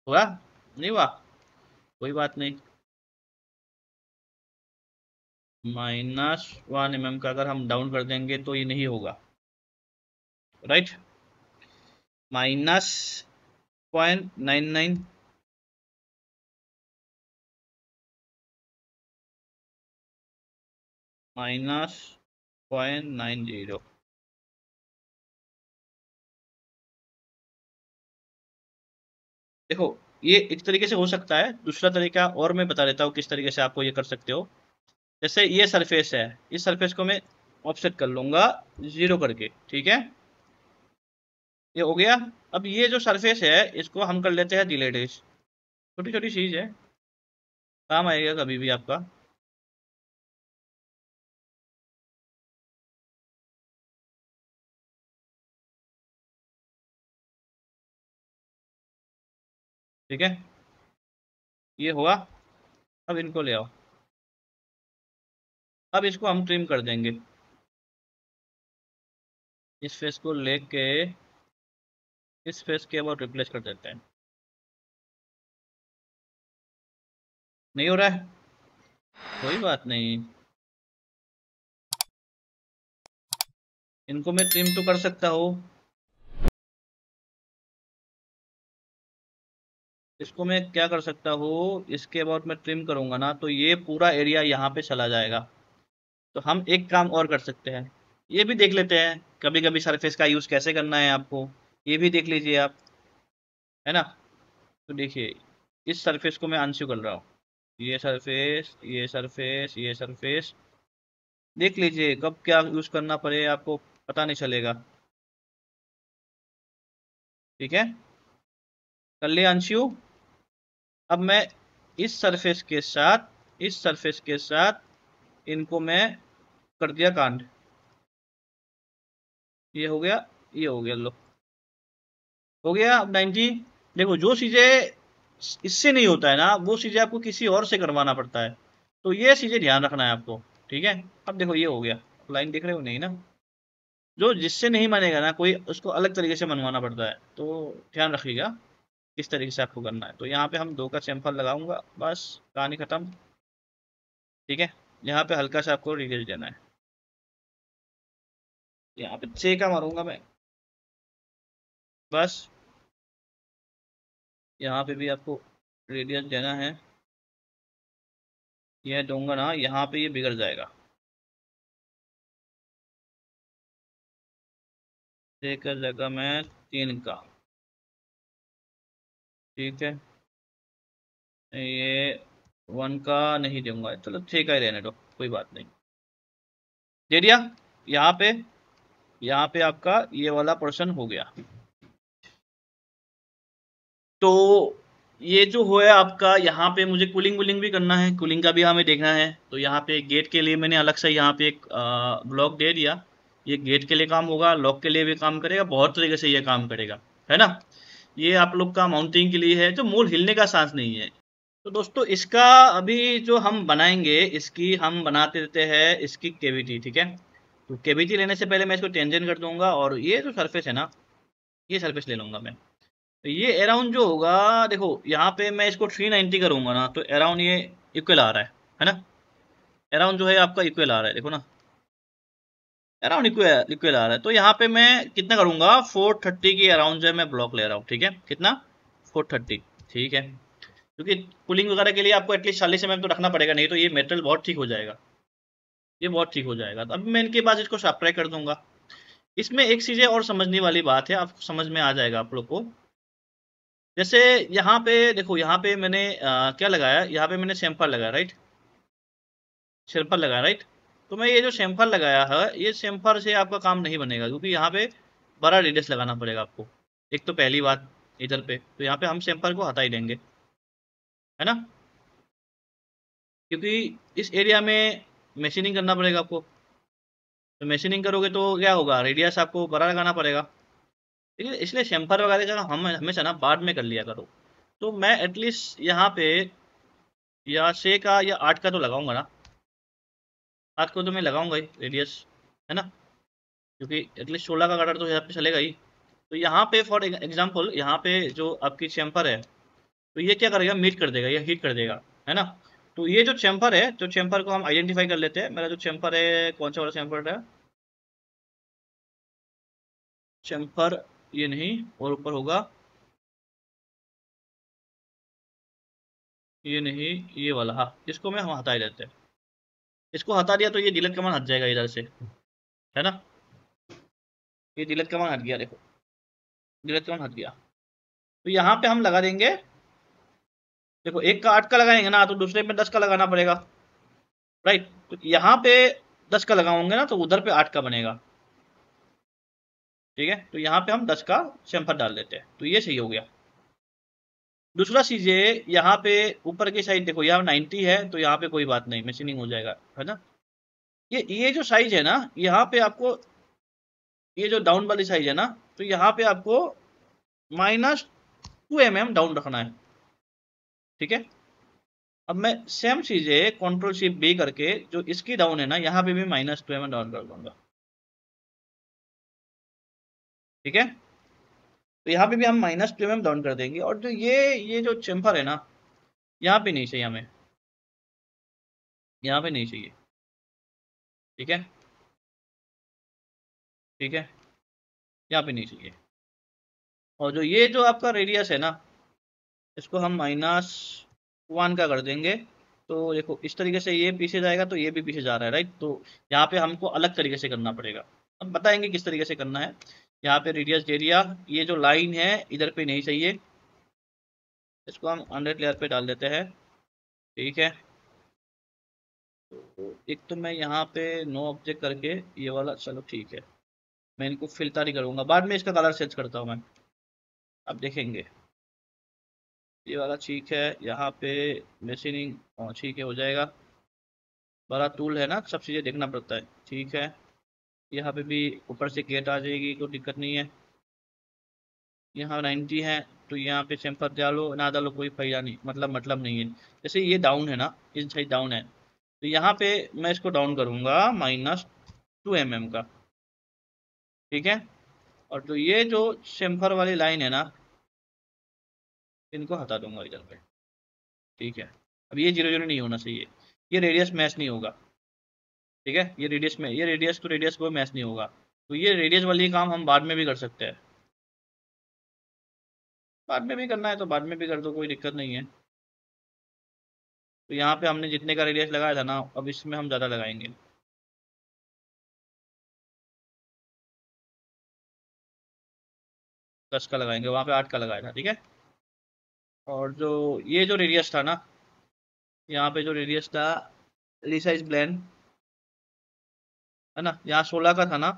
हुआ नहीं हुआ कोई बात नहीं माइनस वन एम का अगर हम डाउन कर देंगे तो ये नहीं होगा right minus point nine nine minus 0.90 देखो ये एक तरीके से हो सकता है दूसरा तरीका और मैं बता देता हूँ किस तरीके से आपको ये कर सकते हो जैसे ये सरफेस है इस सरफेस को मैं ऑफसेट कर लूंगा जीरो करके ठीक है ये हो गया अब ये जो सरफेस है इसको हम कर लेते हैं डिलेटेज छोटी छोटी चीज़ है काम आएगा कभी भी आपका ठीक है ये हुआ अब इनको ले आओ अब इसको हम ट्रिम कर देंगे इस फेस को लेके इस फेस के अबाउट रिप्लेस कर देते हैं नहीं हो रहा है कोई बात नहीं इनको मैं ट्रिम तो कर सकता हूँ इसको मैं क्या कर सकता हूँ इसके अबाउट मैं ट्रिम करूँगा ना तो ये पूरा एरिया यहाँ पे चला जाएगा तो हम एक काम और कर सकते हैं ये भी देख लेते हैं कभी कभी सरफेस का यूज़ कैसे करना है आपको ये भी देख लीजिए आप है ना तो देखिए इस सरफेस को मैं आंसू कर रहा हूँ ये सरफेस ये सरफेस ये सरफेस देख लीजिए कब क्या यूज़ करना पड़े आपको पता नहीं चलेगा ठीक है कर ले अंशु अब मैं इस सरफेस के साथ इस सरफेस के साथ इनको मैं कर दिया कांड ये हो गया ये हो गया लो हो गया अब नाइन जी देखो जो चीज़ें इससे नहीं होता है ना वो चीज़ें आपको किसी और से करवाना पड़ता है तो ये चीज़ें ध्यान रखना है आपको ठीक है अब देखो ये हो गया लाइन देख रहे हो नहीं ना जो जिससे नहीं मानेगा ना कोई उसको अलग तरीके से मनवाना पड़ता है तो ध्यान रखिएगा किस तरीके से आपको करना है तो यहाँ पे हम दो का सैंपल लगाऊंगा बस कहानी ख़त्म ठीक है यहाँ पे हल्का सा आपको रिजल्ट देना है यहाँ पे छ का मारूंगा मैं बस यहाँ पे भी आपको रेडियस देना है यह दूंगा ना यहाँ पे ये यह बिगड़ जाएगा लेकर लगा मैं तीन का ठीक है ये वन का नहीं दूंगा चलो ठीक है रहने दो कोई बात नहीं दे दिया यहाँ पे यहाँ पे आपका ये वाला पोर्शन हो गया तो ये जो है आपका यहाँ पे मुझे कूलिंग वूलिंग भी करना है कूलिंग का भी हमें देखना है तो यहाँ पे गेट के लिए मैंने अलग से यहाँ पे एक ब्लॉक दे दिया ये गेट के लिए काम होगा लॉक के लिए भी काम करेगा बहुत तरीके से ये काम करेगा है ना ये आप लोग का माउंटिंग के लिए है जो मूल हिलने का सांस नहीं है तो दोस्तों इसका अभी जो हम बनाएंगे इसकी हम बनाते देते हैं इसकी केविटी ठीक है तो केविटी लेने से पहले मैं इसको टेंजन कर दूंगा और ये जो सरफेस है ना ये सरफेस ले लूंगा मैं तो ये अराउंड जो होगा देखो यहाँ पे मैं इसको 390 करूंगा ना तो अराउंड ये इक्वल आ रहा है है ना अराउंड जो है आपका इक्वल आ रहा है देखो ना अराउंड इक्वल इक्वल आ रहा है तो यहाँ पे मैं कितना करूंगा फोर थर्टी के अराउंड जो है मैं ब्लॉक ले रहा हूँ ठीक है कितना फोर थर्टी ठीक है क्योंकि कूलिंग वगैरह के लिए आपको एटलीस्ट चालीस एम तो रखना पड़ेगा नहीं तो ये मेटल बहुत ठीक हो जाएगा ये बहुत ठीक हो जाएगा तो अभी मैं इनके बाद इसको सप्लाई कर दूंगा इसमें एक चीज़ें और समझने वाली बात है आपको समझ में आ जाएगा आप लोग को जैसे यहाँ पे देखो यहाँ पे मैंने आ, क्या लगाया यहाँ पे मैंने सैंपल लगाया राइट सैंपल लगाया राइट तो मैं ये जो सैम्फर लगाया है ये सैम्फर से आपका काम नहीं बनेगा क्योंकि यहाँ पे बड़ा रेडियस लगाना पड़ेगा आपको एक तो पहली बात इधर पे तो यहाँ पे हम सैम्फर को हटा ही देंगे है ना क्योंकि इस एरिया में मशीनिंग करना पड़ेगा आपको तो मशीनिंग करोगे तो क्या होगा रेडियस आपको बड़ा लगाना पड़ेगा ठीक है इसलिए सैम्फर वगैरह का हम हमेशा ना बाद में कर लिया करो तो मैं एटलीस्ट यहाँ पे या छः का या आठ का तो लगाऊंगा ना सात को तो मैं लगाऊंगा ही रेडियस है ना क्योंकि एटलीस्ट सोलह का कटर तो यहाँ पे चलेगा ही तो यहाँ पे फॉर एग्जाम्पल यहाँ पे जो आपकी चैम्पर है तो ये क्या करेगा मीट कर देगा या हीट कर देगा है ना तो ये जो चैम्पर है जो तो चैम्पर को हम आइडेंटिफाई कर लेते हैं मेरा जो चैम्पर है कौन सा वाला चैम्पर है चैम्पर ये नहीं और ऊपर होगा ये नहीं ये वाला हाँ इसको मैं हम हटा लेते हैं इसको हटा दिया तो ये दिलत कमान हट जाएगा इधर से है ना ये दिलत कमान हट गया देखो दिलत कमान हट गया तो यहाँ पे हम लगा देंगे देखो एक का आठ का लगाएंगे ना तो दूसरे में दस का लगाना पड़ेगा राइट तो यहाँ पे दस का लगाओगे ना तो उधर पे आठ का बनेगा ठीक है तो यहाँ पे हम दस का सैम्पल डाल देते हैं तो ये सही हो गया दूसरा चीज ये यहाँ पे ऊपर की साइड देखो यहाँ 90 है तो यहाँ पे कोई बात नहीं मशीनिंग हो जाएगा है ना ये ये जो साइज है ना यहाँ पे आपको ये जो डाउन वाली साइज है ना तो यहाँ पे आपको minus two M M down रखना है ठीक है अब मैं सेम चीज है कंट्रोल शिप बी करके जो इसकी डाउन है ना यहाँ पे भी minus two M M down कर दूंगा ठीक है तो यहाँ पे भी हम माइनस टू एम डाउन कर देंगे और जो ये ये जो चैम्फर है ना यहाँ पे नहीं चाहिए हमें यहाँ पे नहीं चाहिए ठीक है ठीक है यहाँ पे नहीं चाहिए और जो ये जो आपका रेडियस है ना इसको हम माइनस वन का कर देंगे तो देखो इस तरीके से ये पीछे जाएगा तो ये भी पीछे जा रहा है राइट तो यहाँ पे हमको अलग तरीके से करना पड़ेगा हम बताएंगे किस तरीके से करना है यहाँ पे रेडियस एरिया ये जो लाइन है इधर पे नहीं चाहिए इसको हम हंड्रेड लेयर पे डाल देते हैं ठीक है तो एक तो मैं यहाँ पे नो ऑब्जेक्ट करके ये वाला चलो ठीक है मैं इनको फिल्टर ही करूँगा बाद में इसका कलर चेंज करता हूँ मैं आप देखेंगे ये वाला ठीक है यहाँ पे मशीनिंग हाँ, ठीक है हो जाएगा बड़ा टूल है ना सब चीज़ें देखना पड़ता है ठीक है यहाँ पे भी ऊपर से गेट आ जाएगी कोई दिक्कत नहीं है यहाँ नाइनटी है तो यहाँ पे सेम्फर डालो ना डालो कोई फायदा नहीं मतलब मतलब नहीं है जैसे ये डाउन है ना इस साइड डाउन है तो यहाँ पे मैं इसको डाउन करूँगा माइनस टू एम एम का ठीक है और तो ये जो सेम्फर वाली लाइन है ना इनको हटा दूंगा इधर पे ठीक है अब ये जीरो जीरो नहीं होना चाहिए ये रेडियस मैच नहीं होगा ठीक है ये रेडियस में ये रेडियस टू रेडियस कोई मैच नहीं होगा तो ये रेडियस वाली काम हम बाद में भी कर सकते हैं बाद में भी करना है तो बाद में भी कर दो कोई दिक्कत नहीं है तो यहाँ पे हमने जितने का रेडियस लगाया था ना अब इसमें हम ज़्यादा लगाएंगे दस का लगाएंगे वहाँ पे आठ का लगाया था ठीक है और जो ये जो रेडियस था ना यहाँ पे जो रेडियस था रिसाइज ब्लैंड है ना यहाँ सोलह का था ना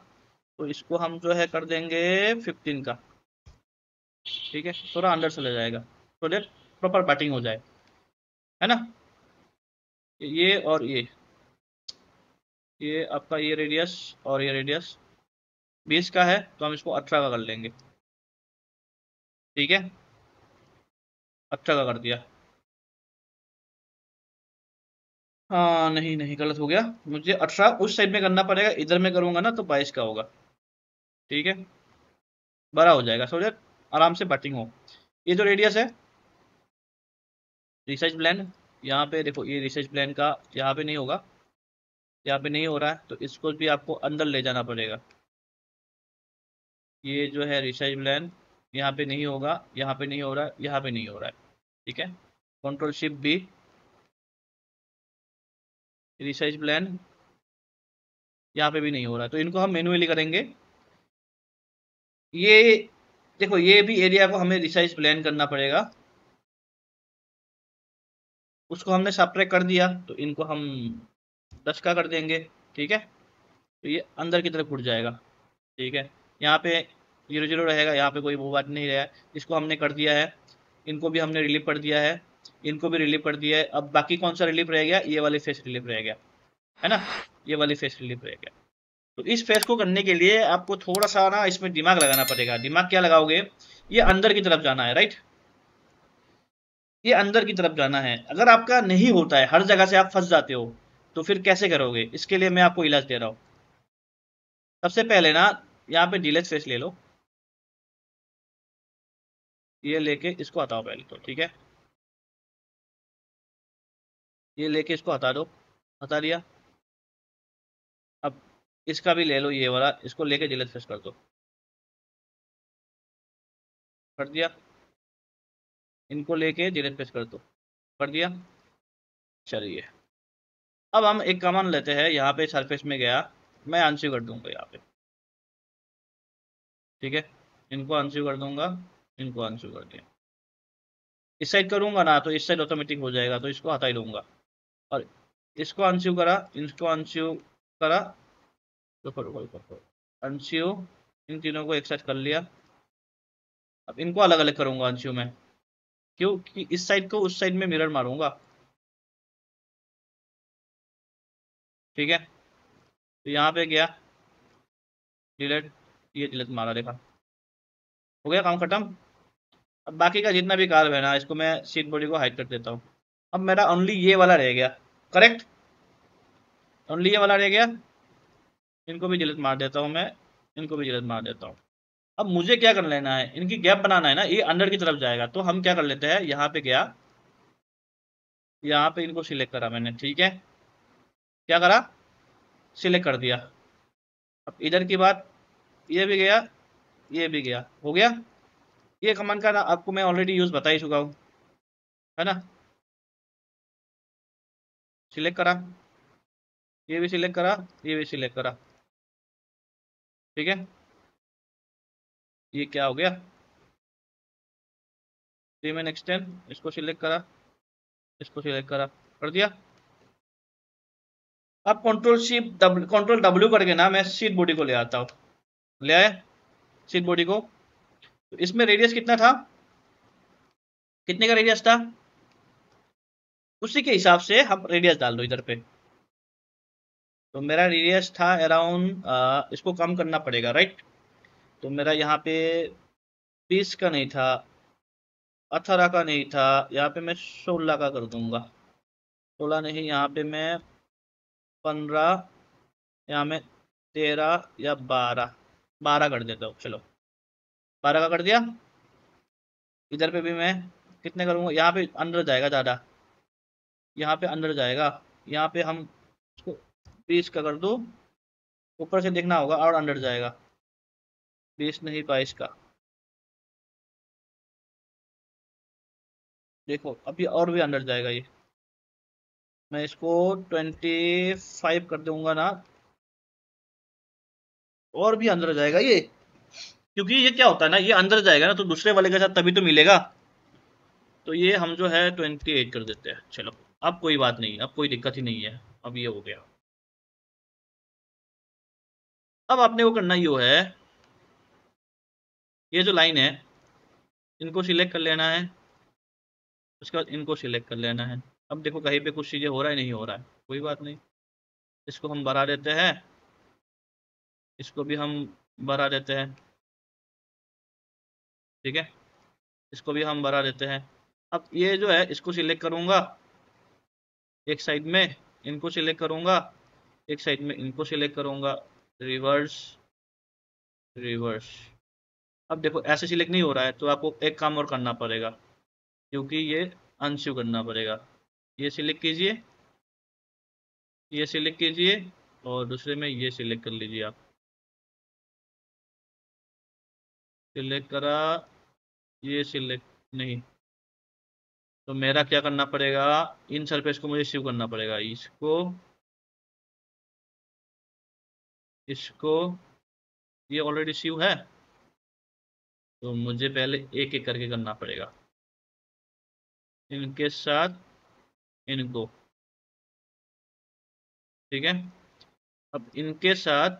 तो इसको हम जो है कर देंगे फिफ्टीन का ठीक है थोड़ा से चले जाएगा तो देख प्रॉपर बैटिंग हो जाए है ना ये और ये ये आपका ये रेडियस और ये रेडियस बीस का है तो हम इसको अठारह का कर लेंगे ठीक है अठारह का कर दिया हाँ नहीं, नहीं गलत हो गया। मुझे अठारह उस साइड में करना पड़ेगा, इधर में करूँगा ना तो बाईस का होगा। ठीक है? बड़ा हो जाएगा सोल्जर आराम से बैटिंग हो। ये जो रेडियस है रिसर्च प्लान यहाँ पे देखो ये रिसर्च प्लान का यहाँ पे नहीं होगा। यहाँ पे नहीं हो रहा है तो इसको भी आपको अंदर ले जाना पड़ेगा। ये जो है रिसर्च प्लान यहाँ पे नहीं होगा, यहाँ पे नहीं हो रहा है, यहाँ पे नहीं हो रहा है। ठीक है? कंट्रोल शिप भी रिसर्च प्लान यहाँ पे भी नहीं हो रहा तो इनको हम मैनुअली करेंगे ये देखो ये भी एरिया को हमें रिसाइज प्लान करना पड़ेगा उसको हमने सप्रेक कर दिया तो इनको हम दस का कर देंगे ठीक है तो ये अंदर की तरफ उठ जाएगा ठीक है यहाँ पे जीरो जीरो रहेगा यहाँ पे कोई वो बात नहीं रहा इसको हमने कर दिया है इनको भी हमने रिलीव कर दिया है इनको भी रिलीफ कर दिया है अब बाकी कौन सा रिलीफ रह गया ये वाली फेस रिलीफ रह गया है ना ये वाली फेस रिलीफ रह गया तो इस फेस को करने के लिए आपको थोड़ा सा ना इसमें दिमाग लगाना पड़ेगा दिमाग क्या लगाओगे ये अंदर की तरफ जाना है राइट ये अंदर की तरफ जाना है अगर आपका नहीं होता है हर जगह से आप फंस जाते हो तो फिर कैसे करोगे इसके लिए मैं आपको इलाज दे रहा हूँ सबसे पहले ना यहाँ पे डीलेज फेस ले लो ये लेके इसको हटाओ पहले तो ठीक है ये लेके इसको हटा दो हटा दिया अब इसका भी ले लो ये वाला इसको लेके डिलीट फ्रेश कर दो कर दिया इनको लेके जिलत फेस कर दो कर दिया चलिए अब हम एक कमान लेते हैं यहाँ पे सरफेस में गया मैं आंसू कर दूंगा यहाँ पे ठीक है इनको आंसू कर दूंगा इनको आंसू कर दिया इस साइड करूंगा ना तो इस साइड ऑटोमेटिक हो जाएगा तो इसको हटा ही दूंगा और इसको अनस्यू करा इसको अनस्यू करा तो करो करो करो अनस्यू इन तीनों को एक साथ कर लिया अब इनको अलग अलग करूंगा अनस्यू में क्योंकि इस साइड को उस साइड में मिरर मारूंगा ठीक है तो यहाँ पे गया डिलेट ये डिलेट मारा देखा हो गया काम खत्म अब बाकी का जितना भी कार्य है ना इसको मैं सीट बॉडी को हाइट कर देता हूँ अब मेरा ओनली ये वाला रह गया करेक्ट ओनली ये वाला रह गया इनको भी जल्द मार देता हूँ मैं इनको भी जल्द मार देता हूँ अब मुझे क्या कर लेना है इनकी गैप बनाना है ना ये अंडर की तरफ जाएगा तो हम क्या कर लेते हैं यहाँ पे गया यहाँ पे इनको सिलेक्ट करा मैंने ठीक है क्या करा सिलेक्ट कर दिया अब इधर की बात ये भी गया ये भी गया हो गया ये कमान का ना आपको मैं ऑलरेडी यूज़ बता ही चुका हूँ है ना सिलेक्ट करा ये भी सिलेक्ट करा ये भी सिलेक्ट करा ठीक है ये क्या हो गया रिमेन एक्सटेंड इसको सिलेक्ट करा इसको सिलेक्ट करा कर दिया अब कंट्रोल डब्ल्यू कंट्रोल डब्ल्यू करके ना मैं सीट बॉडी को ले आता हूँ ले आए सीट बॉडी को तो इसमें रेडियस कितना था कितने का रेडियस था उसी के हिसाब से हम रेडियस डाल दो इधर पे तो मेरा रेडियस था अराउंड इसको कम करना पड़ेगा राइट तो मेरा यहाँ पे बीस का नहीं था अठारह का नहीं था यहाँ पे मैं सोलह का कर दूंगा सोलह नहीं यहाँ पे मैं पंद्रह यहाँ में तेरह या बारह बारह कर देता हूँ चलो बारह का कर दिया इधर पे भी मैं कितने करूँगा यहाँ पे अंदर जाएगा ज़्यादा यहाँ पे अंदर जाएगा यहाँ पे हम इसको बीस का कर दो ऊपर से देखना होगा और अंदर जाएगा बीस नहीं पाइस का देखो अभी और भी अंदर जाएगा ये मैं इसको ट्वेंटी फाइव कर दूंगा ना और भी अंदर जाएगा ये क्योंकि ये क्या होता है ना ये अंदर जाएगा ना तो दूसरे वाले के साथ तभी तो मिलेगा तो ये हम जो है ट्वेंटी एट कर देते हैं चलो अब कोई बात नहीं अब कोई दिक्कत ही नहीं है अब ये हो गया अब आपने वो करना यो है ये जो लाइन है इनको सिलेक्ट कर लेना है उसके बाद इनको सिलेक्ट कर लेना है अब देखो कहीं पे कुछ चीज़ें हो रहा है नहीं हो रहा है कोई बात नहीं इसको हम बढ़ा देते हैं इसको भी हम बढ़ा देते हैं ठीक है इसको भी हम बढ़ा देते हैं अब ये जो है इसको सिलेक्ट करूंगा एक साइड में इनको सिलेक्ट करूंगा एक साइड में इनको सिलेक्ट करूंगा रिवर्स रिवर्स अब देखो ऐसे सिलेक्ट नहीं हो रहा है तो आपको एक काम और करना पड़ेगा क्योंकि ये अनशिव करना पड़ेगा ये सिलेक्ट कीजिए ये सिलेक्ट कीजिए और दूसरे में ये सिलेक्ट कर लीजिए आप सिलेक्ट करा ये सिलेक्ट नहीं तो मेरा क्या करना पड़ेगा इन सरफेस को मुझे शिव करना पड़ेगा इसको इसको ये ऑलरेडी शिव है तो मुझे पहले एक एक करके करना पड़ेगा इनके साथ इनको ठीक है अब इनके साथ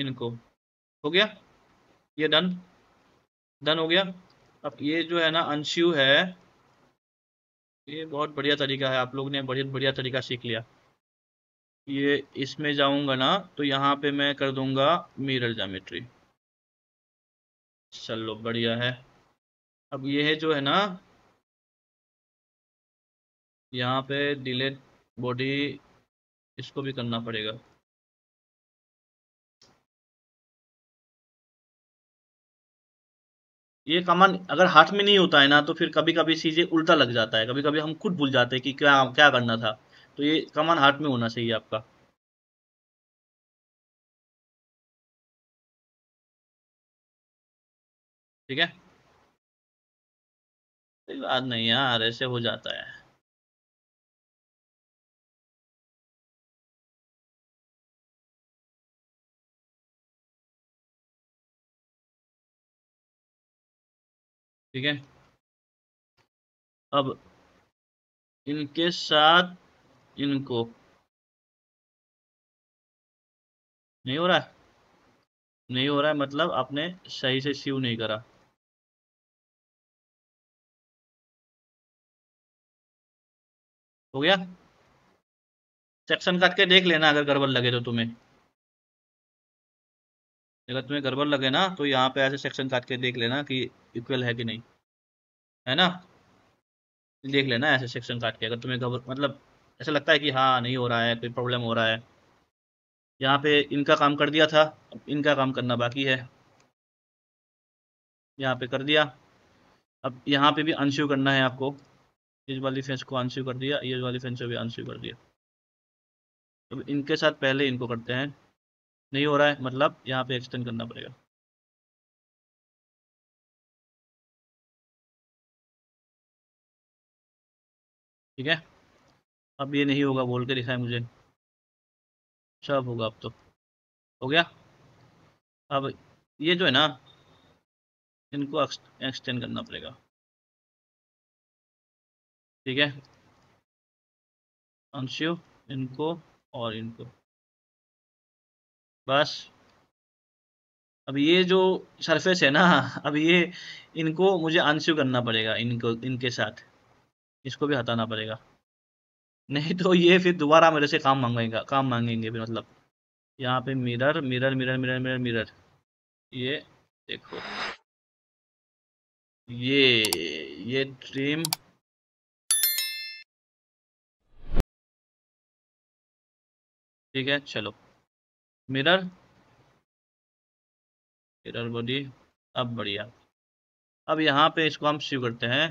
इनको हो गया ये डन डन हो गया अब ये जो है ना अंशु है ये बहुत बढ़िया तरीका है आप लोग ने बढ़िया बढ़िया तरीका सीख लिया ये इसमें जाऊंगा ना तो यहाँ पे मैं कर दूंगा मिरर जामेट्री चलो बढ़िया है अब ये है जो है ना यहाँ पे डिलेट बॉडी इसको भी करना पड़ेगा ये कमान अगर हाथ में नहीं होता है ना तो फिर कभी कभी चीज़ें उल्टा लग जाता है कभी कभी हम खुद भूल जाते हैं कि क्या क्या करना था तो ये कमान हाथ में होना चाहिए आपका ठीक है बात नहीं यार ऐसे हो जाता है ठीक है अब इनके साथ इनको नहीं हो रहा है नहीं हो रहा है मतलब आपने सही से शिव नहीं करा हो गया सेक्शन काट के देख लेना अगर गड़बड़ लगे तो तुम्हें अगर तुम्हें गड़बड़ लगे ना तो यहाँ पे ऐसे सेक्शन काट के देख लेना कि इक्वल है कि नहीं है ना देख लेना ऐसे सेक्शन काट के अगर तुम्हें गबर मतलब ऐसा लगता है कि हाँ नहीं हो रहा है कोई प्रॉब्लम हो रहा है यहाँ पे इनका काम कर दिया था अब इनका काम करना बाकी है यहाँ पे कर दिया अब यहाँ पे भी अनश्यू करना है आपको इस वाली फेंस को अनश्यू कर दिया ये वाली फेंस को भी अनश्यू कर दिया अब इनके साथ पहले इनको करते हैं नहीं हो रहा है मतलब यहाँ पे एक्सटेंड करना पड़ेगा ठीक है अब ये नहीं होगा बोल के दिखाए मुझे सब होगा अब तो हो गया अब ये जो है ना इनको एक्सटेंड करना पड़ेगा ठीक है अंशु इनको और इनको बस अब ये जो सरफेस है ना अब ये इनको मुझे अनस्यू करना पड़ेगा इनको इनके साथ इसको भी हटाना पड़ेगा नहीं तो ये फिर दोबारा मेरे से काम मांगेगा काम मांगेंगे भी मतलब यहाँ पे mirror mirror mirror mirror mirror mirror ये देखो ये ये ड्रीम ठीक है चलो मिरर मिरर बॉडी अब बढ़िया अब यहाँ पे इसको हम शिव करते हैं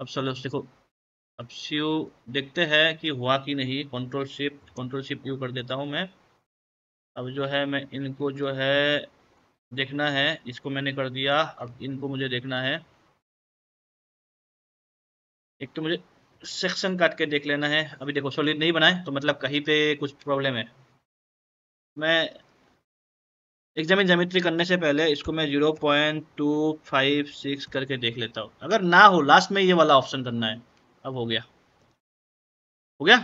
अब चलो देखो अब शिव देखते हैं कि हुआ कि नहीं control shift control shift U कर देता हूँ मैं अब जो है मैं इनको जो है देखना है इसको मैंने कर दिया अब इनको मुझे देखना है एक तो मुझे सेक्शन काट के देख लेना है अभी देखो सॉलिड नहीं बनाए तो मतलब कहीं पे कुछ प्रॉब्लम है मैं एग्जामिन जोमेट्री करने से पहले इसको मैं zero point two five six करके देख लेता हूँ अगर ना हो लास्ट में ये वाला ऑप्शन करना है अब हो गया हो गया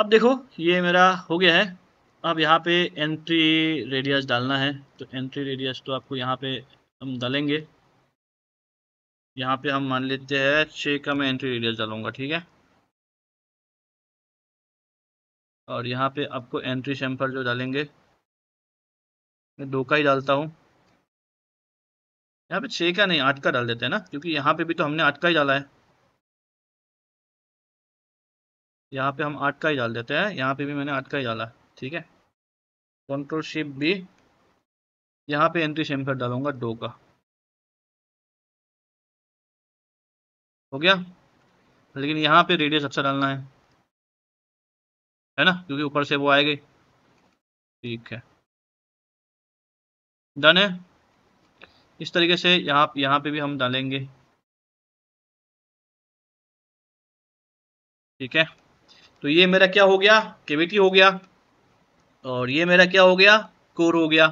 अब देखो ये मेरा हो गया है अब यहाँ पे एंट्री रेडियस डालना है तो एंट्री रेडियस तो आपको यहाँ पे हम डालेंगे यहाँ पे हम मान लेते हैं छः का मैं एंट्री रेडियस डालूंगा ठीक है और यहाँ पे आपको एंट्री सैम्पल जो डालेंगे मैं दो का ही डालता हूँ यहाँ पे छः का नहीं आठ का डाल देते हैं ना क्योंकि यहाँ पे भी तो हमने आठ का ही डाला है यहाँ पे हम आठ का ही डाल देते हैं यहाँ पे भी मैंने आठ का ही डाला ठीक है कंट्रोल शिप भी यहाँ पे एंट्री सैम्पल डालूंगा दो का हो गया लेकिन यहाँ पे रेडियस अच्छा डालना है है ना क्योंकि ऊपर से वो आएगी ठीक है डन है इस तरीके से यहाँ यहाँ पे भी हम डालेंगे ठीक है तो ये मेरा क्या हो गया केविटी हो गया और ये मेरा क्या हो गया कोर हो गया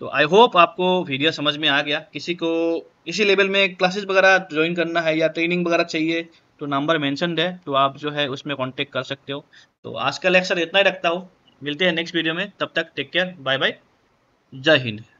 तो आई होप आपको वीडियो समझ में आ गया किसी को इसी लेवल में क्लासेस वगैरह ज्वाइन करना है या ट्रेनिंग वगैरह चाहिए तो नंबर मैंशनड है तो आप जो है उसमें कॉन्टेक्ट कर सकते हो तो आज का लेक्चर इतना ही रखता हूँ मिलते हैं नेक्स्ट वीडियो में तब तक टेक केयर बाय बाय जय हिंद